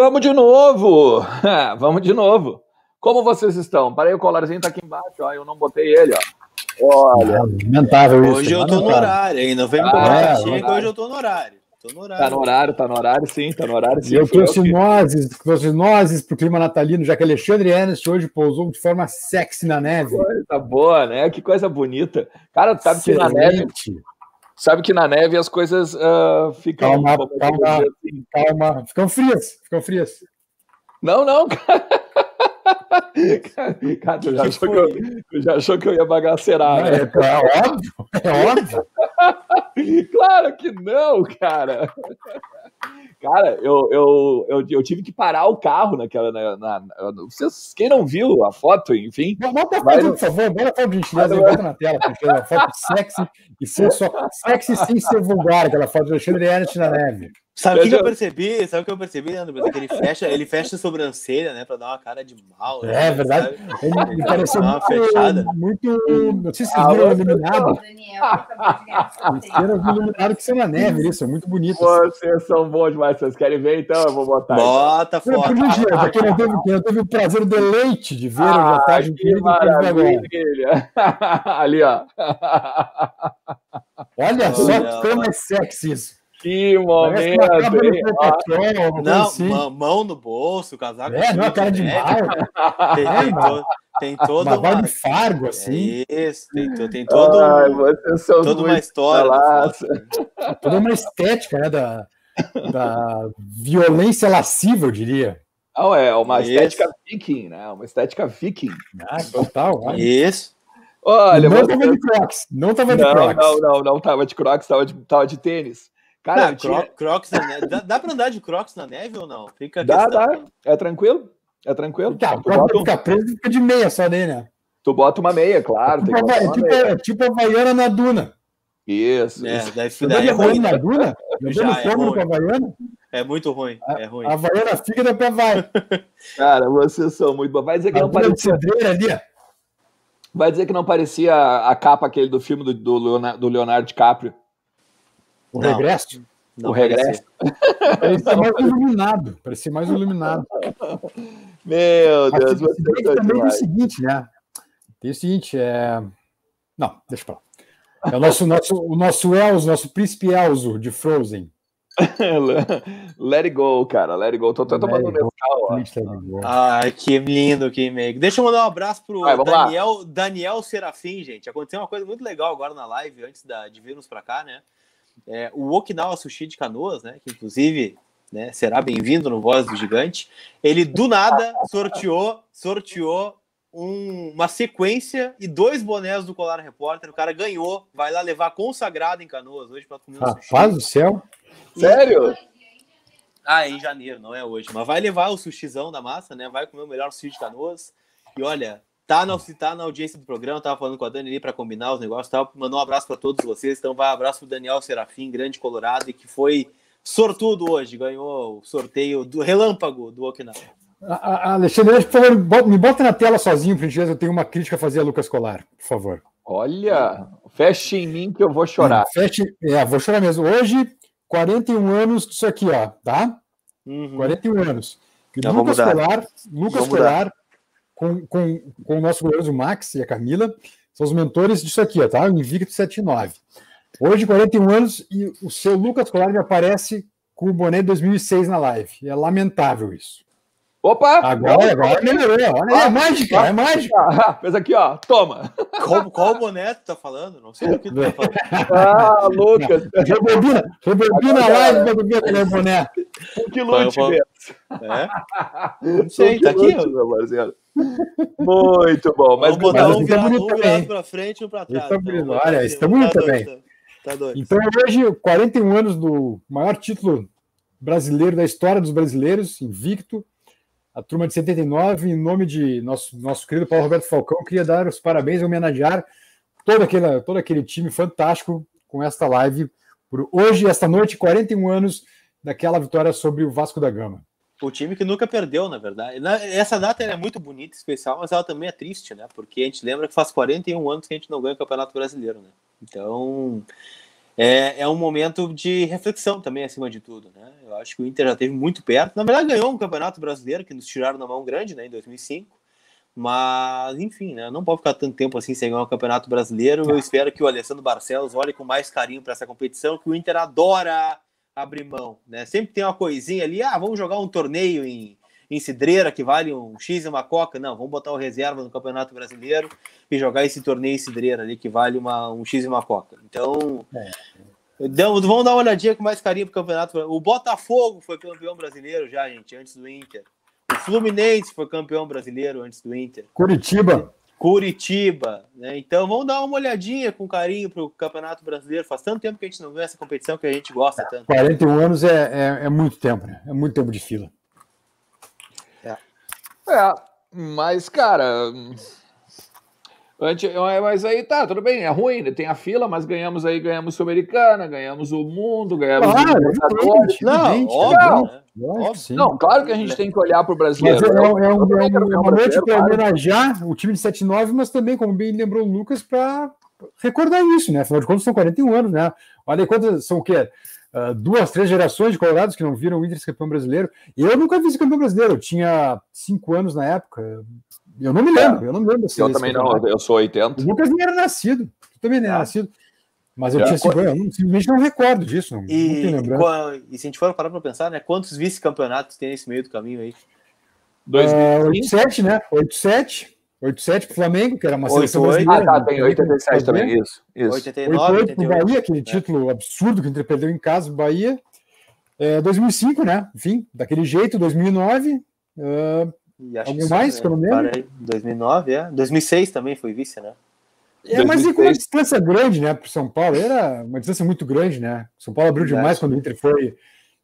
vamos de novo! vamos de novo! Como vocês estão? Parei, o colarzinho tá aqui embaixo, ó, eu não botei ele, ó. Olha, ah, lamentável isso. Hoje eu tô no horário, ainda vem ah, é, hoje eu tô no horário. Tô no horário. Tá no horário, tá no horário, sim, tá no horário, sim. Eu trouxe nozes, que... trouxe nozes pro clima natalino, já que Alexandre Ernest hoje pousou de forma sexy na neve. Que coisa boa, né? Que coisa bonita. Cara, sabe Excelente. que na neve, sabe que na neve as coisas uh, ficam. Calma, calma, assim. calma. Ficam frias, ficam frias. Não, não, cara. tu já, achou que eu, tu já achou que eu ia bagacerar? né? é, é óbvio, é óbvio. claro que não, cara. Cara, eu, eu, eu, eu, tive que parar o carro naquela. Na, na, vocês, quem não viu a foto, enfim. Não, bota a foto, por favor, bota a foto de gentileza aí, bota na tela, porque é uma foto sexy e sem só. Sexy sem ser vulgar, aquela foto do Alexandre Ernst na neve. Sabe o que, eu percebi? Sabe o que eu percebi, Leandro? É ele fecha, ele fecha a sobrancelha, né? Pra dar uma cara de mal. Né? é assim, verdade. Sabe? Ele, ele pareceu muito, fechada. muito. Não sei se vocês ah, viram o iluminado. Daniel, viram iluminado que são na neve, isso. É muito bonito. Assim. Vocês assim. são bons demais. Vocês querem ver? Então eu vou botar. Bota isso. foto. Primeiro dia, não teve, não teve o prazer, o deleite de ver ah, a vantagem que maravilha. Ali, ó. Olha, só que cama é sexy isso. Que momento! Hein? Não, assim. mão no bolso, casaco. É, não, cara de mal. Né? Tem, to, tem é, toda uma. uma... Fargo, é assim. É isso, tem, to, tem todo, Ai, um, toda uma história. Né? Toda uma estética, né? Da, da violência lasciva, eu diria. Não, ah, é uma isso. estética viking, né? Uma estética viking. Ah, total. Isso. Olha, não você... tava de crocs, não tava de não, crocs. Não, não, não tava de crocs, tava de, tava de tênis. Cara, não, tinha... Crocs na neve. Dá, dá pra andar de Crocs na neve ou não? Fica dá, dá. É tranquilo? É tranquilo? Tá, tu bota... fica preso fica de meia só nele, né? Tu bota uma meia, claro. Tipo, tem tipo, meia. tipo Havaiana na duna. Isso. É, isso. Daí, daí é na duna? Já, é, ruim. Havaiana? é muito ruim. É ruim. A Havaiana fica da pra vai. Cara, vocês são muito bons. Vai dizer que a não parecia... ali, ó. Vai dizer que não parecia a capa aquele do filme do, do, Leonardo, do Leonardo DiCaprio. O não, regresso? Não o regresso. Parecia mais iluminado. Parecia mais iluminado. Meu Deus, Mas, você tá também tem é o seguinte, né? Tem o seguinte, é. Não, deixa pra lá. É o nosso, nosso, o nosso Elzo, nosso príncipe Elzo de Frozen. let it go, cara. Let it go. Tô até tomando meu carro. Ai, que lindo que make. Deixa eu mandar um abraço pro Vai, Daniel, Daniel Serafim, gente. Aconteceu uma coisa muito legal agora na live, antes da, de virmos pra cá, né? É, o Okinawa Sushi de Canoas, né, que inclusive né, será bem-vindo no Voz do Gigante, ele do nada sorteou, sorteou um, uma sequência e dois bonés do Colar Repórter. O cara ganhou, vai lá levar consagrado em Canoas hoje para comer um sushi. Rapaz do céu! E... Sério? Ah, é em janeiro, não é hoje. Mas vai levar o sushizão da massa, né? Vai comer o melhor sushi de Canoas. E olha, Tá na, tá na audiência do programa, tava falando com a Dani ali para combinar os negócios e tal. Mandou um abraço para todos vocês. Então, vai um abraço pro Daniel Serafim, grande colorado, e que foi sortudo hoje, ganhou o sorteio do relâmpago do Okinawa. A, a Alexandre, por favor, me bota na tela sozinho, por gentileza. Eu tenho uma crítica a fazer a Lucas Colar, por favor. Olha, feche em mim que eu vou chorar. É, feche, é, vou chorar mesmo. Hoje, 41 anos disso aqui, ó, tá? Uhum. 41 anos. Lucas Colar, Lucas Colar com, com, com o nosso goleiro, Max e a Camila, são os mentores disso aqui, ó, tá? Invicto 79. Hoje, 41 anos, e o seu Lucas Colar me aparece com o boné de 2006 na live. é lamentável isso. Opa! Agora, agora melhorou. Olha, é ah, ah, é mágica, é mágica. Ah, ah aqui, ó. Toma. Qual, qual boné tu tá falando? Não sei do que tu tá falando. ah, Lucas. Rebobina, rebobina a live pra tu ver qual é o boné. Que lute, tá mesmo. É? Não sei, tá aqui, meu muito bom. Mas Vamos botar um, assim, um lado para frente e um para trás. Está bonito. Então, Olha, está bonito tá também. Tá doido, tá doido. Então, hoje, 41 anos do maior título brasileiro da história dos brasileiros, invicto. A turma de 79, em nome de nosso, nosso querido Paulo Roberto Falcão, queria dar os parabéns e homenagear todo aquele, todo aquele time fantástico com esta live por hoje, esta noite, 41 anos daquela vitória sobre o Vasco da Gama o time que nunca perdeu, na verdade. Essa data é muito bonita, especial, mas ela também é triste, né? Porque a gente lembra que faz 41 anos que a gente não ganha o Campeonato Brasileiro, né? Então, é, é um momento de reflexão também, acima de tudo, né? Eu acho que o Inter já teve muito perto. Na verdade, ganhou um Campeonato Brasileiro, que nos tiraram na mão grande, né? Em 2005. Mas, enfim, né? Não pode ficar tanto tempo assim sem ganhar o um Campeonato Brasileiro. Eu espero que o Alessandro Barcelos olhe com mais carinho para essa competição, que o Inter adora abrir mão, né? Sempre tem uma coisinha ali, ah, vamos jogar um torneio em, em Cidreira que vale um X e uma Coca. Não, vamos botar o reserva no Campeonato Brasileiro e jogar esse torneio em Cidreira ali que vale uma, um X e uma Coca. Então, é. Damos, vamos dar uma olhadinha com mais carinho pro campeonato. O Botafogo foi campeão brasileiro já, gente, antes do Inter. O Fluminense foi campeão brasileiro antes do Inter. Curitiba. Curitiba, né? Então vamos dar uma olhadinha com carinho para o Campeonato Brasileiro. Faz tanto tempo que a gente não vê essa competição que a gente gosta tanto. 41 anos é, é, é muito tempo, né? É muito tempo de fila. É. é mas, cara, Antes, mas aí tá, tudo bem, é ruim, né? tem a fila, mas ganhamos aí, ganhamos Sul-Americana, ganhamos o mundo, ganhamos claro, o é não, gente, óbvio, não, né? óbvio, não, claro que a gente tem que olhar para o brasileiro. É, é, um, é, é, é, um, uma noite para homenagear o time de 7-9, mas também, como bem lembrou o Lucas, para recordar isso, né? Afinal de contas, são 41 anos, né? Olha quantas são o quê? Uh, duas, três gerações de colorados que não viram o Inter campeão brasileiro. Eu nunca vi esse campeão brasileiro, eu tinha cinco anos na época, eu não me lembro, é. eu não me lembro. Assim, eu também não, eu sou 80. O Lucas nem era nascido, tu também nem era é. nascido. Mas eu é. tinha 50 anos, eu simplesmente não recordo disso. Não, e, não qual, e se a gente for parar para pensar, né? Quantos vice-campeonatos tem nesse meio do caminho aí? 87, uh, ah, né? 87. 87 o Flamengo, que era uma seleção 8, brasileira. Ah, tá, né? tem 87 também, isso. isso. 89, 88 pro Bahia, aquele é. título absurdo que a gente perdeu em casa, o Bahia. É, 2005, né? Enfim, daquele jeito, 2009. E acho Algum mais que eu 2009, é. 2006 é? também foi vice, né? É, mas e com uma distância é grande, né, para São Paulo? Era uma distância muito grande, né? São Paulo abriu demais é, quando o Inter foi,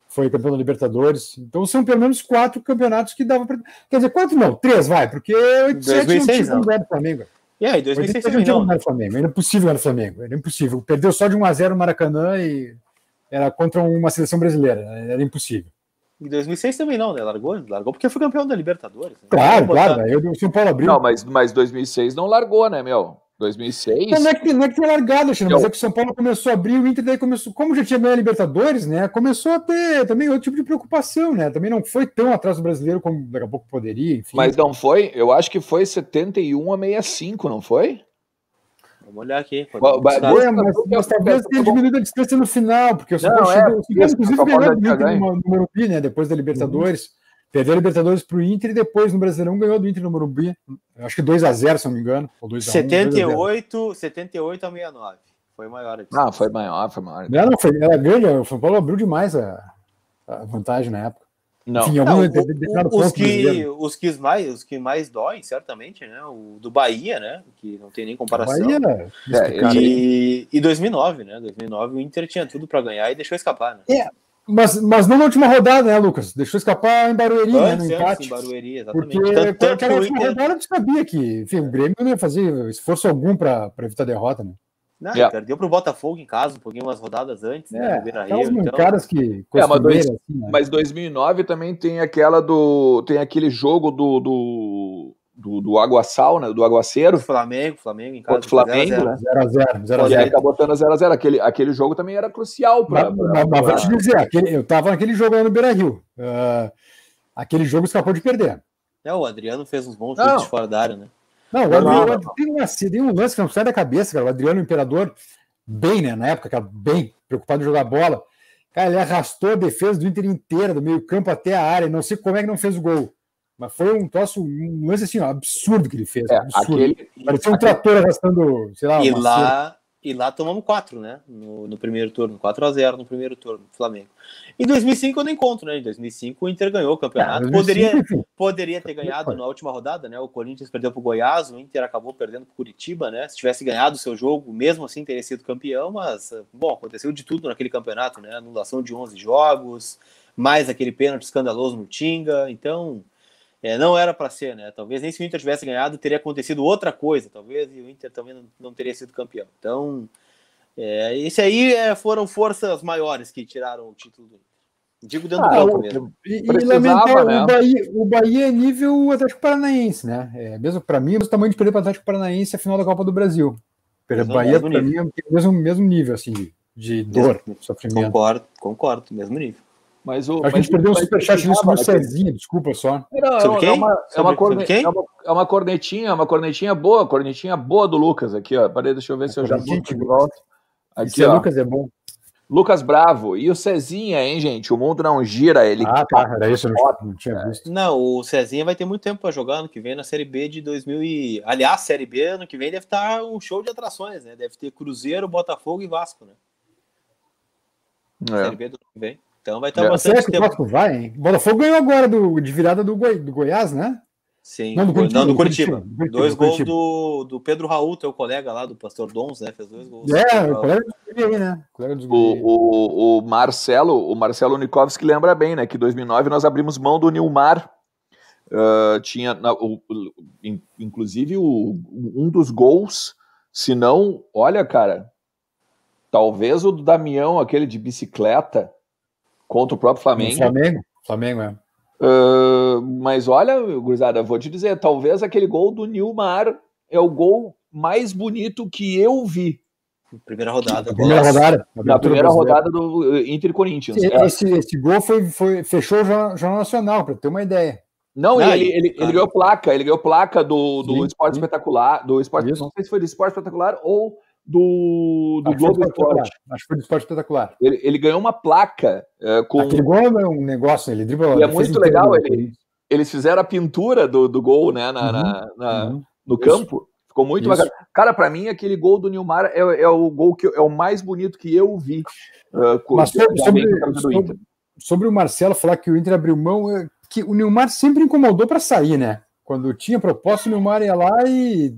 foi campeão da Libertadores. Então são pelo menos quatro campeonatos que dava para. Quer dizer, quatro não, três vai, porque 2006, não tinha do Flamengo. É, e aí, 2006 Era Flamengo. Era impossível ganhar o Flamengo, era impossível. Perdeu só de 1 a 0 o Maracanã e era contra uma seleção brasileira, né, era impossível. Em 2006 também não, né? Largou, largou porque foi campeão da Libertadores. Né? Claro, claro. Aí o São Paulo abriu. Não, mas, mas 2006 não largou, né, meu? 2006? Não, não, é que, não é que tinha largado, Chino, mas é que o São Paulo começou a abrir, o Inter daí começou, como já tinha ganho a Libertadores, né, começou a ter também outro tipo de preocupação, né, também não foi tão atrás do brasileiro como daqui a pouco poderia, enfim. Mas não foi, eu acho que foi 71 a 65, não foi? Vamos olhar aqui. Bom, mas, mas, talvez tenha diminuído a distância no final, porque é, o São Paulo chegou. Inclusive, ganhou do Inter no é Morumbi, né? Depois da uhum. Libertadores. Uhum. Perdeu a Libertadores para o Inter e depois no Brasileirão ganhou do Inter no Morumbi. Acho que 2x0, se não me engano. Ou 2 a 1, 78, 1, 78 a 69. Foi maior. Aqui. Ah, foi maior, foi maior. Não, não, foi, era grande. O São Paulo abriu demais a, a vantagem na época. Não, algum, não os, né, que, é- os, que mais, os que mais doem, certamente, né? O do Bahia, né? Que não tem nem comparação. Bahia, né? é, e, e 2009, né? 2009 o Inter tinha tudo para ganhar e deixou escapar, né? É, mas, mas não na última rodada, né, Lucas? Deixou escapar em Barueri, né, antes, né? No empate. Em Barueri, exatamente. Porque tanto, tanto a última Inter... rodada tu sabia que enfim, o Grêmio não ia fazer esforço algum para evitar a derrota, né? Não, yeah. perdeu para o Botafogo em casa, um pouquinho umas rodadas antes, né, é, né? Rio, então... caras que é, mas, dois, assim, né? mas 2009 também tem aquela do tem aquele jogo do do, do, do Aguaçal, né? Do Aguaceiro. Flamengo, Flamengo em casa. Contra o Flamengo, 0x0. Né? x 0 E aí acabou estando 0x0. Aquele, aquele jogo também era crucial para. Mas, pra, mas pra... vou te dizer, aquele, eu estava naquele jogo lá no Beira Rio. Uh, aquele jogo escapou de perder. É, o Adriano fez uns bons jogos fora da área, né? Não, o Adriano tem um lance que não sai da cabeça, cara. O Adriano o Imperador, bem, né? Na época, cara, bem preocupado em jogar bola. Cara, ele arrastou a defesa do Inter inteira, do meio-campo até a área. Não sei como é que não fez o gol. Mas foi um troço, um lance assim, ó, absurdo que ele fez. É, absurdo. Aquele, Parecia um aquele... trator arrastando, sei lá. E lá, e lá tomamos 4, né? No, no, primeiro turno, 4 a 0 no primeiro turno, Flamengo. Em 2005 eu não encontro, né? Em 2005 o Inter ganhou o campeonato. Ah, poderia, poderia ter ganhado na última rodada, né? O Corinthians perdeu para o Goiás, o Inter acabou perdendo para o Curitiba, né? Se tivesse ganhado o seu jogo, mesmo assim teria sido campeão, mas, bom, aconteceu de tudo naquele campeonato, né? Anulação de 11 jogos, mais aquele pênalti escandaloso no Tinga, então é, não era para ser, né? Talvez nem se o Inter tivesse ganhado teria acontecido outra coisa, talvez e o Inter também não, não teria sido campeão. Então, é, esse aí é, foram forças maiores que tiraram o título do Inter. Digo dentro ah, do campo mesmo. E, e lamentar, né? o, Bahia, o Bahia é nível Atlético Paranaense, né? É, mesmo para mim, é o tamanho de perder para o Atlético Paranaense é a final da Copa do Brasil. O Bahia, para mim, é o mesmo, mesmo nível assim, de, de dor, mesmo, sofrimento. Concordo, concordo, mesmo nível. Mas o, a gente perdeu um superchat do assim, ah, o Cezinha, desculpa só. É, é, é uma, é uma, uma, cornetinha, é uma cornetinha boa, cornetinha boa do Lucas aqui, ó. Peraí, deixa eu ver a se eu já boto de ó. Lucas é bom. Lucas Bravo. E o Cezinha, hein, gente? O mundo não gira, ele. Ah, tá, era isso, eu não tinha visto. Não, o Cezinha vai ter muito tempo para jogar ano que vem na Série B de 2000 e... Aliás, Série B ano que vem deve estar tá um show de atrações, né? Deve ter Cruzeiro, Botafogo e Vasco, né? É. Série B do ano que vem. Então vai estar Já, bastante tempo que O vai, hein? Botafogo ganhou agora do, de virada do, Goi, do Goiás, né? Sim, não, do Curitiba. Não, do Curitiba. Do Curitiba. Dois do Curitiba. gols do, do Pedro Raul, teu colega lá, do Pastor Dons, né? Fez dois gols. É, o colega aí, né? O, o, o, Marcelo, o Marcelo Nikovski lembra bem, né? Que em 2009 nós abrimos mão do Nilmar. Uh, tinha, na, o, inclusive, o, um dos gols, se não, olha, cara, talvez o do Damião, aquele de bicicleta, contra o próprio Flamengo. Flamengo? Flamengo, é. Uh, mas olha, gurizada, vou te dizer, talvez aquele gol do Nilmar é o gol mais bonito que eu vi. Primeira rodada. primeira rodada. Na primeira rodada do eh, Inter Corinthians. Esse, é. esse, esse gol foi, foi, fechou o Jornal Nacional, para ter uma ideia. Não, ele, ele, ele ganhou placa, ele ganhou placa do, do sim, Esporte sim. Espetacular, do Esporte, não sei se foi do Esporte Espetacular ou do, do ah, Globo Esporte. Acho que foi do esporte espetacular. Ele, ele ganhou uma placa é, com. Aquele gol é um negócio, ele dribla. E é muito legal, ele, eles fizeram a pintura do, do gol, né, na, uhum, na, na uhum. no campo. Ficou muito bacana. Cara, para mim, aquele gol do Nilmar é, é o gol que é o mais bonito que eu vi. Uh, Mas sobre, sobre, sobre, sobre, o Marcelo falar que o Inter abriu mão, é que o Nilmar sempre incomodou para sair, né? Quando tinha proposta, o Nilmar ia lá e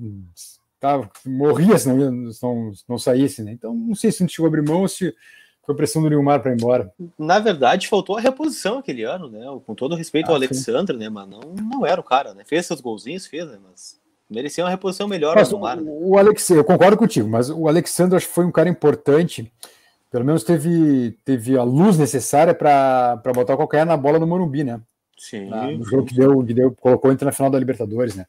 tava, tá, morria se não, se não, se não saísse, né? Então, não sei se a gente chegou a abrir mão ou se foi pressão do Nilmar para ir embora. Na verdade, faltou a reposição aquele ano, né? Com todo respeito ah, ao Alexandre, né? Mas não, não era o cara, né? Fez seus golzinhos, fez, né? Mas merecia uma reposição melhor mas, Nilmar, o, né? o Alex, eu concordo contigo, mas o Alexandre acho que foi um cara importante. Pelo menos teve, teve a luz necessária para botar o calcanhar na bola no Morumbi, né? Sim. Ah, no jogo que deu, que deu, colocou entre na final da Libertadores, né?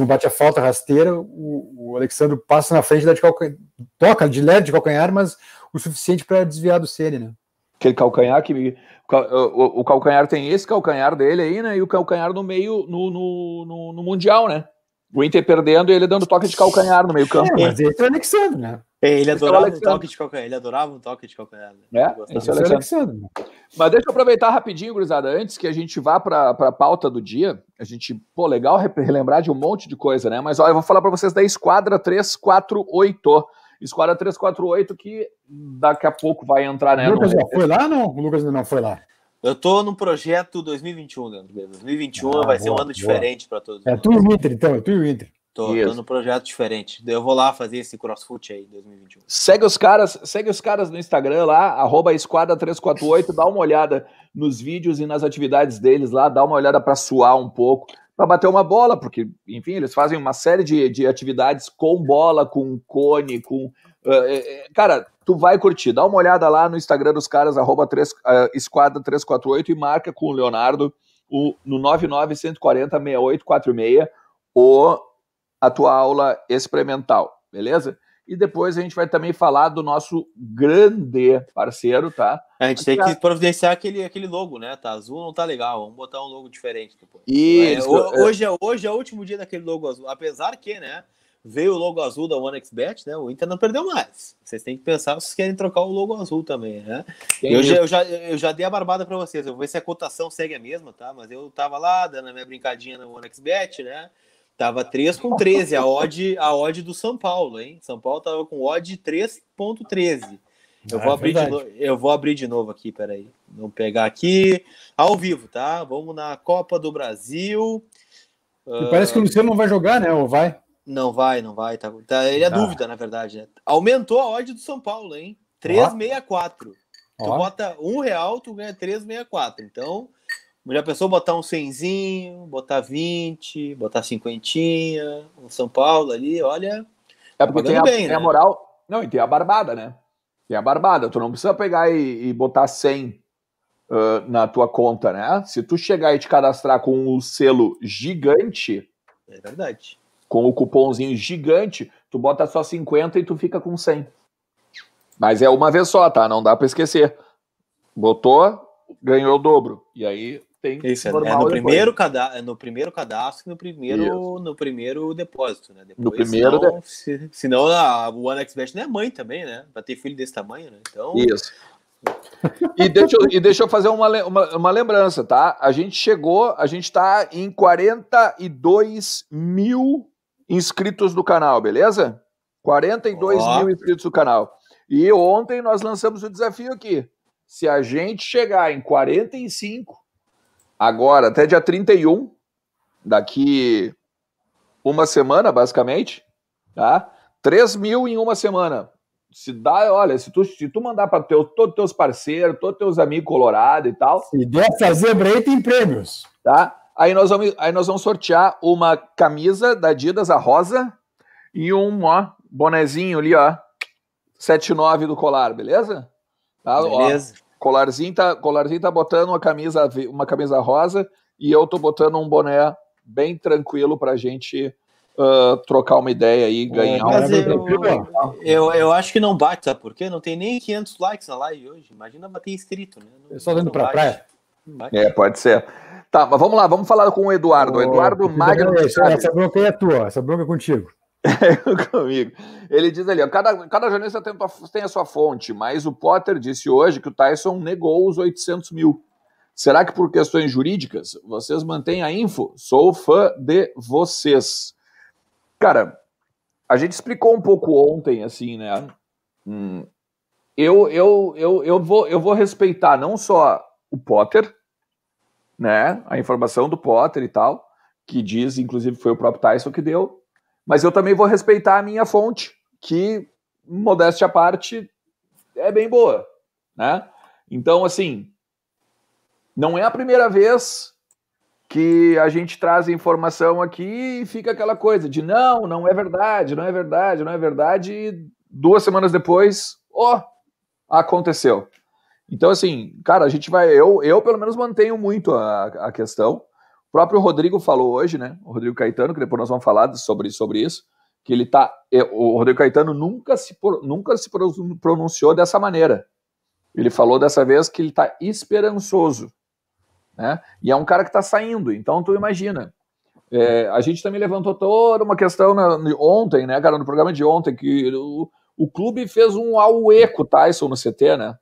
não bate a falta rasteira, o, o Alexandre passa na frente, de calcanhar, toca de leve de calcanhar, mas o suficiente para desviar do Ceni, né? Aquele calcanhar que. O, o, o, calcanhar tem esse calcanhar dele aí, né? E o calcanhar no meio, no, no, no, no Mundial, né? O Inter perdendo e ele dando toque de calcanhar no meio campo. É, mas ele né? É, ele é adorava, um toque de calcanhar, ele adorava um toque de calcanhar. Né? É, esse é o Alexandre. Alexandre. Né? Mas deixa eu aproveitar rapidinho, gurizada, antes que a gente vá para a pauta do dia. A gente, pô, legal relembrar de um monte de coisa, né? Mas olha, eu vou falar para vocês da Esquadra 348. Esquadra 348 que daqui a pouco vai entrar, né? O Lucas já foi lá não? O Lucas ainda não foi lá. Eu tô num projeto 2021, Leandro. 2021 ah, vai boa, ser um ano boa. diferente para todos. É tu e o Inter, então, é tu e o Inter. Tô, tô num projeto diferente. Eu vou lá fazer esse crossfit aí em 2021. Segue os caras, segue os caras no Instagram lá, esquadra348, dá uma olhada nos vídeos e nas atividades deles lá, dá uma olhada para suar um pouco, para bater uma bola, porque, enfim, eles fazem uma série de, de atividades com bola, com cone, com é, é, é, cara, tu vai curtir. Dá uma olhada lá no Instagram dos caras, arroba esquadra 348 e marca com o Leonardo o, no 99-140-6846 o, a tua aula experimental, beleza? E depois a gente vai também falar do nosso grande parceiro, tá? A gente tem que providenciar aquele, aquele logo, né? Tá azul, não tá legal. Vamos botar um logo diferente depois. Isso. É, hoje, é, hoje é o último dia daquele logo azul. Apesar que, né? veio o logo azul da OneXBet, né? O Inter não perdeu mais. Vocês têm que pensar se querem trocar o logo azul também, né? Eu já, eu já, eu, já, dei a barbada para vocês. Eu vou ver se a cotação segue a mesma, tá? Mas eu tava lá dando a minha brincadinha na OneXBet, né? Tava 3 com 13, a odd, a odd do São Paulo, hein? São Paulo tava com odd 3.13. Eu, ah, vou é abrir de eu vou abrir de novo aqui, peraí. Vamos pegar aqui ao vivo, tá? Vamos na Copa do Brasil. E parece uh... que o ah, Luciano não vai jogar, né? Ou vai? Não vai, não vai. Tá, tá ele é ah. dúvida, na verdade. Né? Aumentou a odd do São Paulo, hein? 364. Ó. Tu bota um real, tu ganha 364. Então, mulher, pensou botar um cenzinho, botar 20, botar cinquentinha, O São Paulo ali, olha. É tá porque tem, a, bem, tem né? a moral. Não, e tem a barbada, né? Tem a barbada. Tu não precisa pegar e, e botar 100 uh, na tua conta, né? Se tu chegar e te cadastrar com o um selo gigante. É verdade com o cupomzinho gigante, tu bota só 50 e tu fica com 100. Mas é uma vez só, tá? Não dá para esquecer. Botou, ganhou o dobro. E aí tem Isso, é, é no depois. primeiro cadastro, é no primeiro cadastro, no primeiro, Isso. no primeiro depósito, né? Depois, no primeiro, senão, de... se, senão a, o não é mãe também, né? Para ter filho desse tamanho, né? Então Isso. e, deixa, eu, e deixa eu fazer uma, uma, uma, lembrança, tá? A gente chegou, a gente tá em 42 mil inscritos do canal, beleza? 42 oh. mil inscritos do canal. E ontem nós lançamos o desafio aqui. Se a gente chegar em 45, agora até dia 31, daqui uma semana, basicamente, tá? 3 mil em uma semana. Se dá, olha, se tu, se tu mandar para teu, todos teus parceiros, todos teus amigos colorados e tal. Se dessa zebra aí, tem prêmios. Tá? Aí nós vamos, aí nós vamos sortear uma camisa da Adidas, a rosa, e um ó, bonezinho ali, ó, 79 do colar, beleza? Tá, beleza. Ó, colarzinho tá, colarzinho tá botando uma camisa, uma camisa rosa e eu tô botando um boné bem tranquilo pra gente uh, trocar uma ideia e ganhar Mas um... Eu, eu, eu, acho que não bate, sabe por quê? Não tem nem 500 likes na live hoje. Imagina bater inscrito, né? Não, eu só vendo pra bate. praia. É, pode ser. Tá, mas vamos lá, vamos falar com o Eduardo. O Eduardo Magno. Essa bronca aí é tua, essa bronca é contigo. comigo. Ele diz ali, ó, cada, cada jornalista tem, tem, a sua fonte, mas o Potter disse hoje que o Tyson negou os 800 mil. Será que por questões jurídicas vocês mantêm a info? Sou fã de vocês. Cara, a gente explicou um pouco ontem, assim, né? Hum, eu, eu, eu, eu, vou, eu vou respeitar não só o Potter, né? A informação do Potter e tal, que diz, inclusive, foi o próprio Tyson que deu. Mas eu também vou respeitar a minha fonte, que, modéstia à parte, é bem boa, né? Então, assim, não é a primeira vez que a gente traz informação aqui e fica aquela coisa de não, não é verdade, não é verdade, não é verdade. E duas semanas depois, ó, oh, aconteceu. Então, assim, cara, a gente vai. Eu, eu pelo menos, mantenho muito a, a questão. O próprio Rodrigo falou hoje, né? O Rodrigo Caetano, que depois nós vamos falar sobre, sobre isso, que ele tá. O Rodrigo Caetano nunca se, nunca se pronunciou dessa maneira. Ele falou dessa vez que ele tá esperançoso. Né? E é um cara que tá saindo, então tu imagina. É, a gente também levantou toda uma questão na, ontem, né, cara, no programa de ontem, que o, o clube fez um auê eco Tyson no CT, né?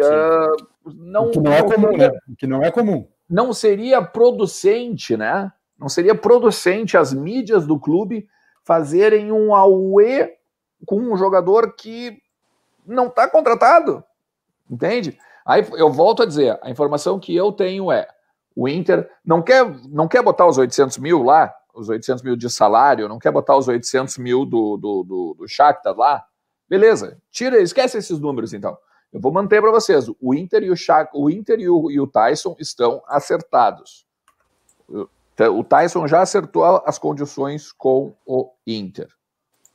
Ah, não, que não é comum, não, né? né? Que não é comum. Não seria producente, né? Não seria producente as mídias do clube fazerem um AUE com um jogador que não está contratado. Entende? Aí eu volto a dizer, a informação que eu tenho é, o Inter não quer, não quer botar os 800 mil lá, os 800 mil de salário, não quer botar os 800 mil do, do, do, do Shakhtar lá, beleza, tira, esquece esses números então. Eu vou manter para vocês. O Inter e o Chaco, o Inter e o, e o Tyson estão acertados. O Tyson já acertou as condições com o Inter,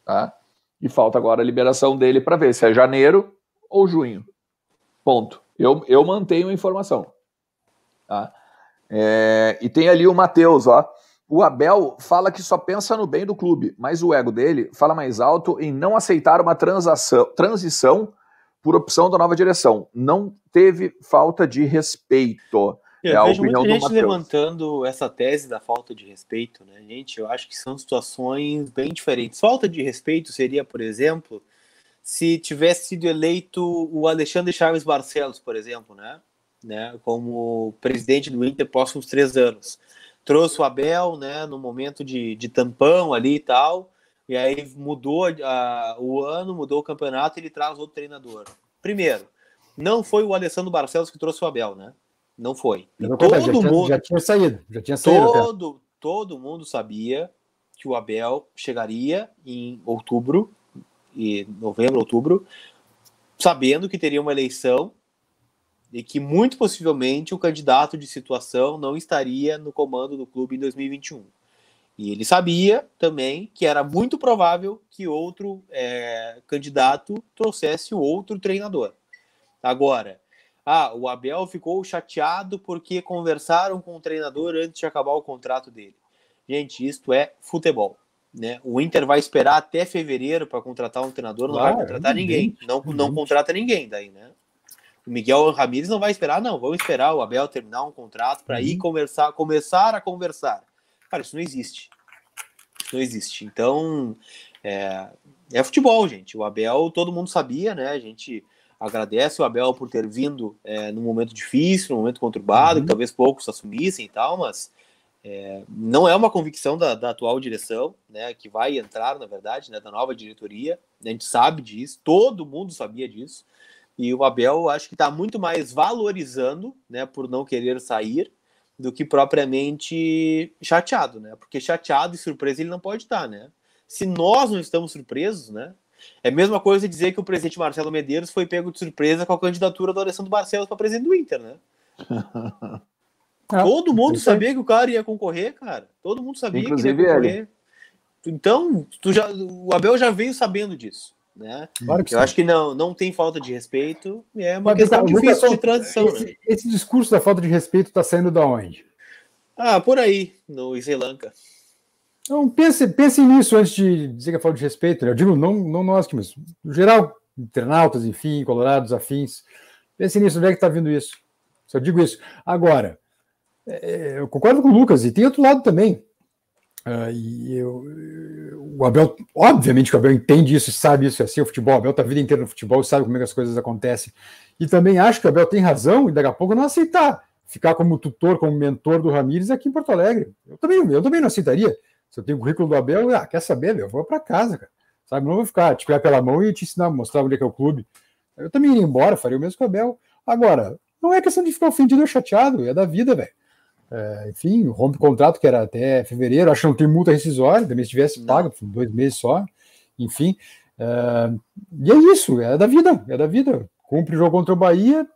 tá? E falta agora a liberação dele para ver se é janeiro ou junho. Ponto. Eu, eu mantenho a informação. Tá? É, e tem ali o Matheus, ó. O Abel fala que só pensa no bem do clube, mas o ego dele fala mais alto em não aceitar uma transação, transição por opção da nova direção. Não teve falta de respeito. Eu é, é a vejo opinião muita gente levantando essa tese da falta de respeito, né, gente? Eu acho que são situações bem diferentes. Falta de respeito seria, por exemplo, se tivesse sido eleito o Alexandre Chaves Barcelos, por exemplo, né? né como presidente do Inter próximos três anos. Trouxe o Abel, né, no momento de, de tampão ali e tal, e aí mudou a, o ano, mudou o campeonato, ele traz outro treinador. Primeiro, não foi o Alessandro Barcelos que trouxe o Abel, né? Não foi. todo já tinha, mundo já tinha saído, já tinha saído. Todo, todo mundo sabia que o Abel chegaria em outubro e novembro, outubro, sabendo que teria uma eleição e que muito possivelmente o candidato de situação não estaria no comando do clube em 2021. E ele sabia também que era muito provável que outro é, candidato trouxesse outro treinador. Agora, ah, o Abel ficou chateado porque conversaram com o treinador antes de acabar o contrato dele. Gente, isto é futebol. Né? O Inter vai esperar até fevereiro para contratar um treinador, não vai ah, contratar é, ninguém. ninguém. Não, não contrata ninguém daí, né? O Miguel Ramires não vai esperar, não. Vamos esperar o Abel terminar um contrato para uhum. ir conversar, começar a conversar. Cara, isso não existe. Isso não existe. Então, é, é futebol, gente. O Abel, todo mundo sabia, né? A gente agradece o Abel por ter vindo é, num momento difícil, num momento conturbado, uhum. que talvez poucos assumissem e tal, mas é, não é uma convicção da, da, atual direção, né, que vai entrar, na verdade, né, da nova diretoria. A gente sabe disso, todo mundo sabia disso. E o Abel acho que está muito mais valorizando, né, por não querer sair, do que propriamente chateado, né? Porque chateado e surpreso ele não pode estar, né? Se nós não estamos surpresos, né? É a mesma coisa dizer que o presidente Marcelo Medeiros foi pego de surpresa com a candidatura do Alessandro Barcelos para presidente do Inter, né? É. Todo mundo sabia que o cara ia concorrer, cara. Todo mundo sabia Inclusive que ia concorrer. Ele. Então, tu já, o Abel já veio sabendo disso. Né? Claro que eu sim. acho que não, não tem falta de respeito, é uma Mas, questão Gustavo, difícil de transição. Esse, né? esse, discurso da falta de respeito está saindo da onde? Ah, por aí, no Sri Lanka. Então, pense, pense nisso antes de dizer que é falta de respeito. Né? Eu digo, não, não nós que, mas no geral, internautas, enfim, colorados, afins. Pense nisso, onde é que está vindo isso? Só digo isso. Agora, é, eu concordo com o Lucas, e tem outro lado também. Ah, e eu, o Abel, obviamente que o Abel entende isso, sabe isso, é assim o futebol. O Abel está a vida inteira no futebol, sabe como é que as coisas acontecem. E também acho que o Abel tem razão e daqui a pouco não aceitar ficar como tutor, como mentor do Ramires aqui em Porto Alegre. Eu também, eu também não aceitaria. Se eu tenho o currículo do Abel, ah, quer saber, eu vou para casa, cara. Sabe, não vou ficar te pegar pela mão e te ensinar, mostrar onde é que é o clube. Eu também iria embora, faria o mesmo com o Abel. Agora, não é questão de ficar ofendido ou chateado, é da vida, velho. É, enfim, rompe o contrato, que era até fevereiro, acho que não tem multa rescisória, também se tivesse paga, dois meses só, enfim. É, e é isso, é da vida, é da vida. Cumpre o jogo contra o Bahia,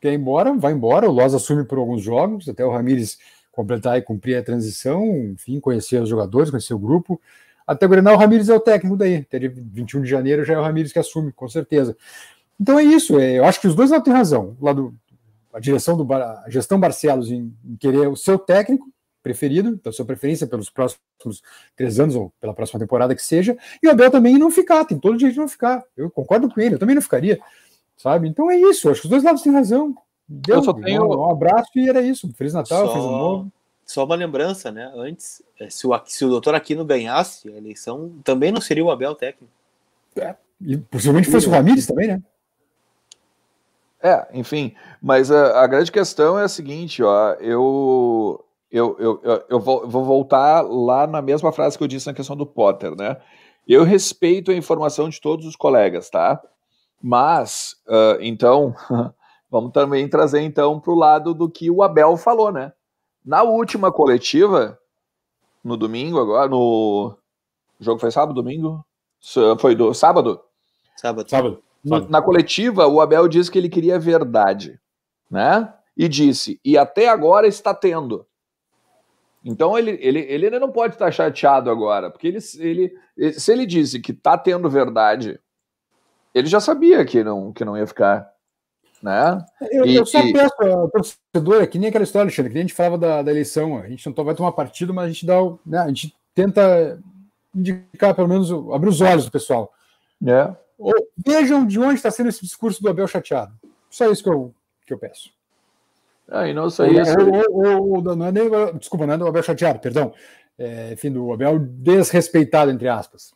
quer ir embora, vai embora. O Loz assume por alguns jogos, até o Ramires completar e cumprir a transição, enfim, conhecer os jogadores, conhecer o grupo. Até o Grenal, o Ramires é o técnico daí. Até 21 de janeiro já é o Ramires que assume, com certeza. Então é isso, é, eu acho que os dois lados têm razão. O lado a direção do a gestão Barcelos em, em querer o seu técnico preferido, da então, sua preferência pelos próximos três anos ou pela próxima temporada que seja, e o Abel também não ficar, tem todo o direito de não ficar. Eu concordo com ele, eu também não ficaria, sabe? Então é isso, acho que os dois lados têm razão. Deu, eu só tenho... um, um abraço e era isso. Feliz Natal, só... feliz ano novo. Só uma lembrança, né? Antes, é, se o, se o doutor Aquino ganhasse a eleição, também não seria o Abel técnico. É, e possivelmente fosse o Ramires também, né? É, enfim, mas a, a, grande questão é a seguinte, ó, eu, eu, eu, eu, eu vou, vou, voltar lá na mesma frase que eu disse na questão do Potter, né? Eu respeito a informação de todos os colegas, tá? Mas, uh, então, vamos também trazer então para o lado do que o Abel falou, né? Na última coletiva, no domingo agora, no o jogo foi sábado, domingo? Foi do sábado? Sábado. Sábado. Na coletiva, o Abel disse que ele queria verdade, né? E disse, e até agora está tendo. Então ele, ele, ele não pode estar chateado agora, porque ele, ele, se ele disse que está tendo verdade, ele já sabia que não, que não ia ficar. Né? Eu, e, eu só e... peço ao torcedor, é que nem aquela história, Alexandre, que a gente falava da, da eleição, a gente não vai tomar partido, mas a gente dá o, né, a gente tenta indicar, pelo menos, abrir os olhos do pessoal. É. Vejam de onde está sendo esse discurso do Abel chateado. Só isso que eu, que eu peço. Ah, e não só isso. Ou, ou, não é nem, desculpa, não é do Abel chateado, perdão. É, enfim, do Abel desrespeitado, entre aspas.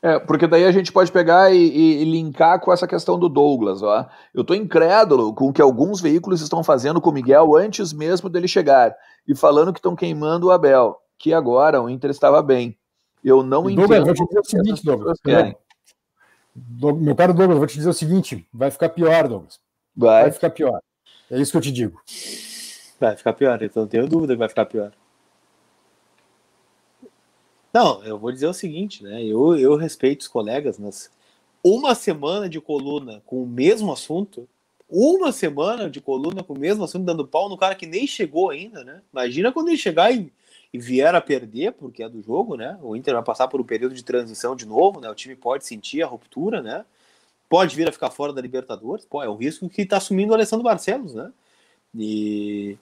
É, porque daí a gente pode pegar e, e, e linkar com essa questão do Douglas. Ó. Eu estou incrédulo com o que alguns veículos estão fazendo com o Miguel antes mesmo dele chegar e falando que estão queimando o Abel, que agora o Inter estava bem. Eu não Douglas, entendo. Douglas, eu te dizer o seguinte, Douglas. Meu caro Douglas, vou te dizer o seguinte: vai ficar pior, Douglas. Vai. vai ficar pior. É isso que eu te digo. Vai ficar pior, então não tenho dúvida que vai ficar pior. Não, eu vou dizer o seguinte, né? Eu, eu respeito os colegas, mas uma semana de coluna com o mesmo assunto, uma semana de coluna com o mesmo assunto, dando pau no cara que nem chegou ainda, né? Imagina quando ele chegar e e vier a perder, porque é do jogo, né? O Inter vai passar por um período de transição de novo, né? O time pode sentir a ruptura, né? Pode vir a ficar fora da Libertadores, pô, é um risco que está assumindo o Alessandro Barcelos, né? E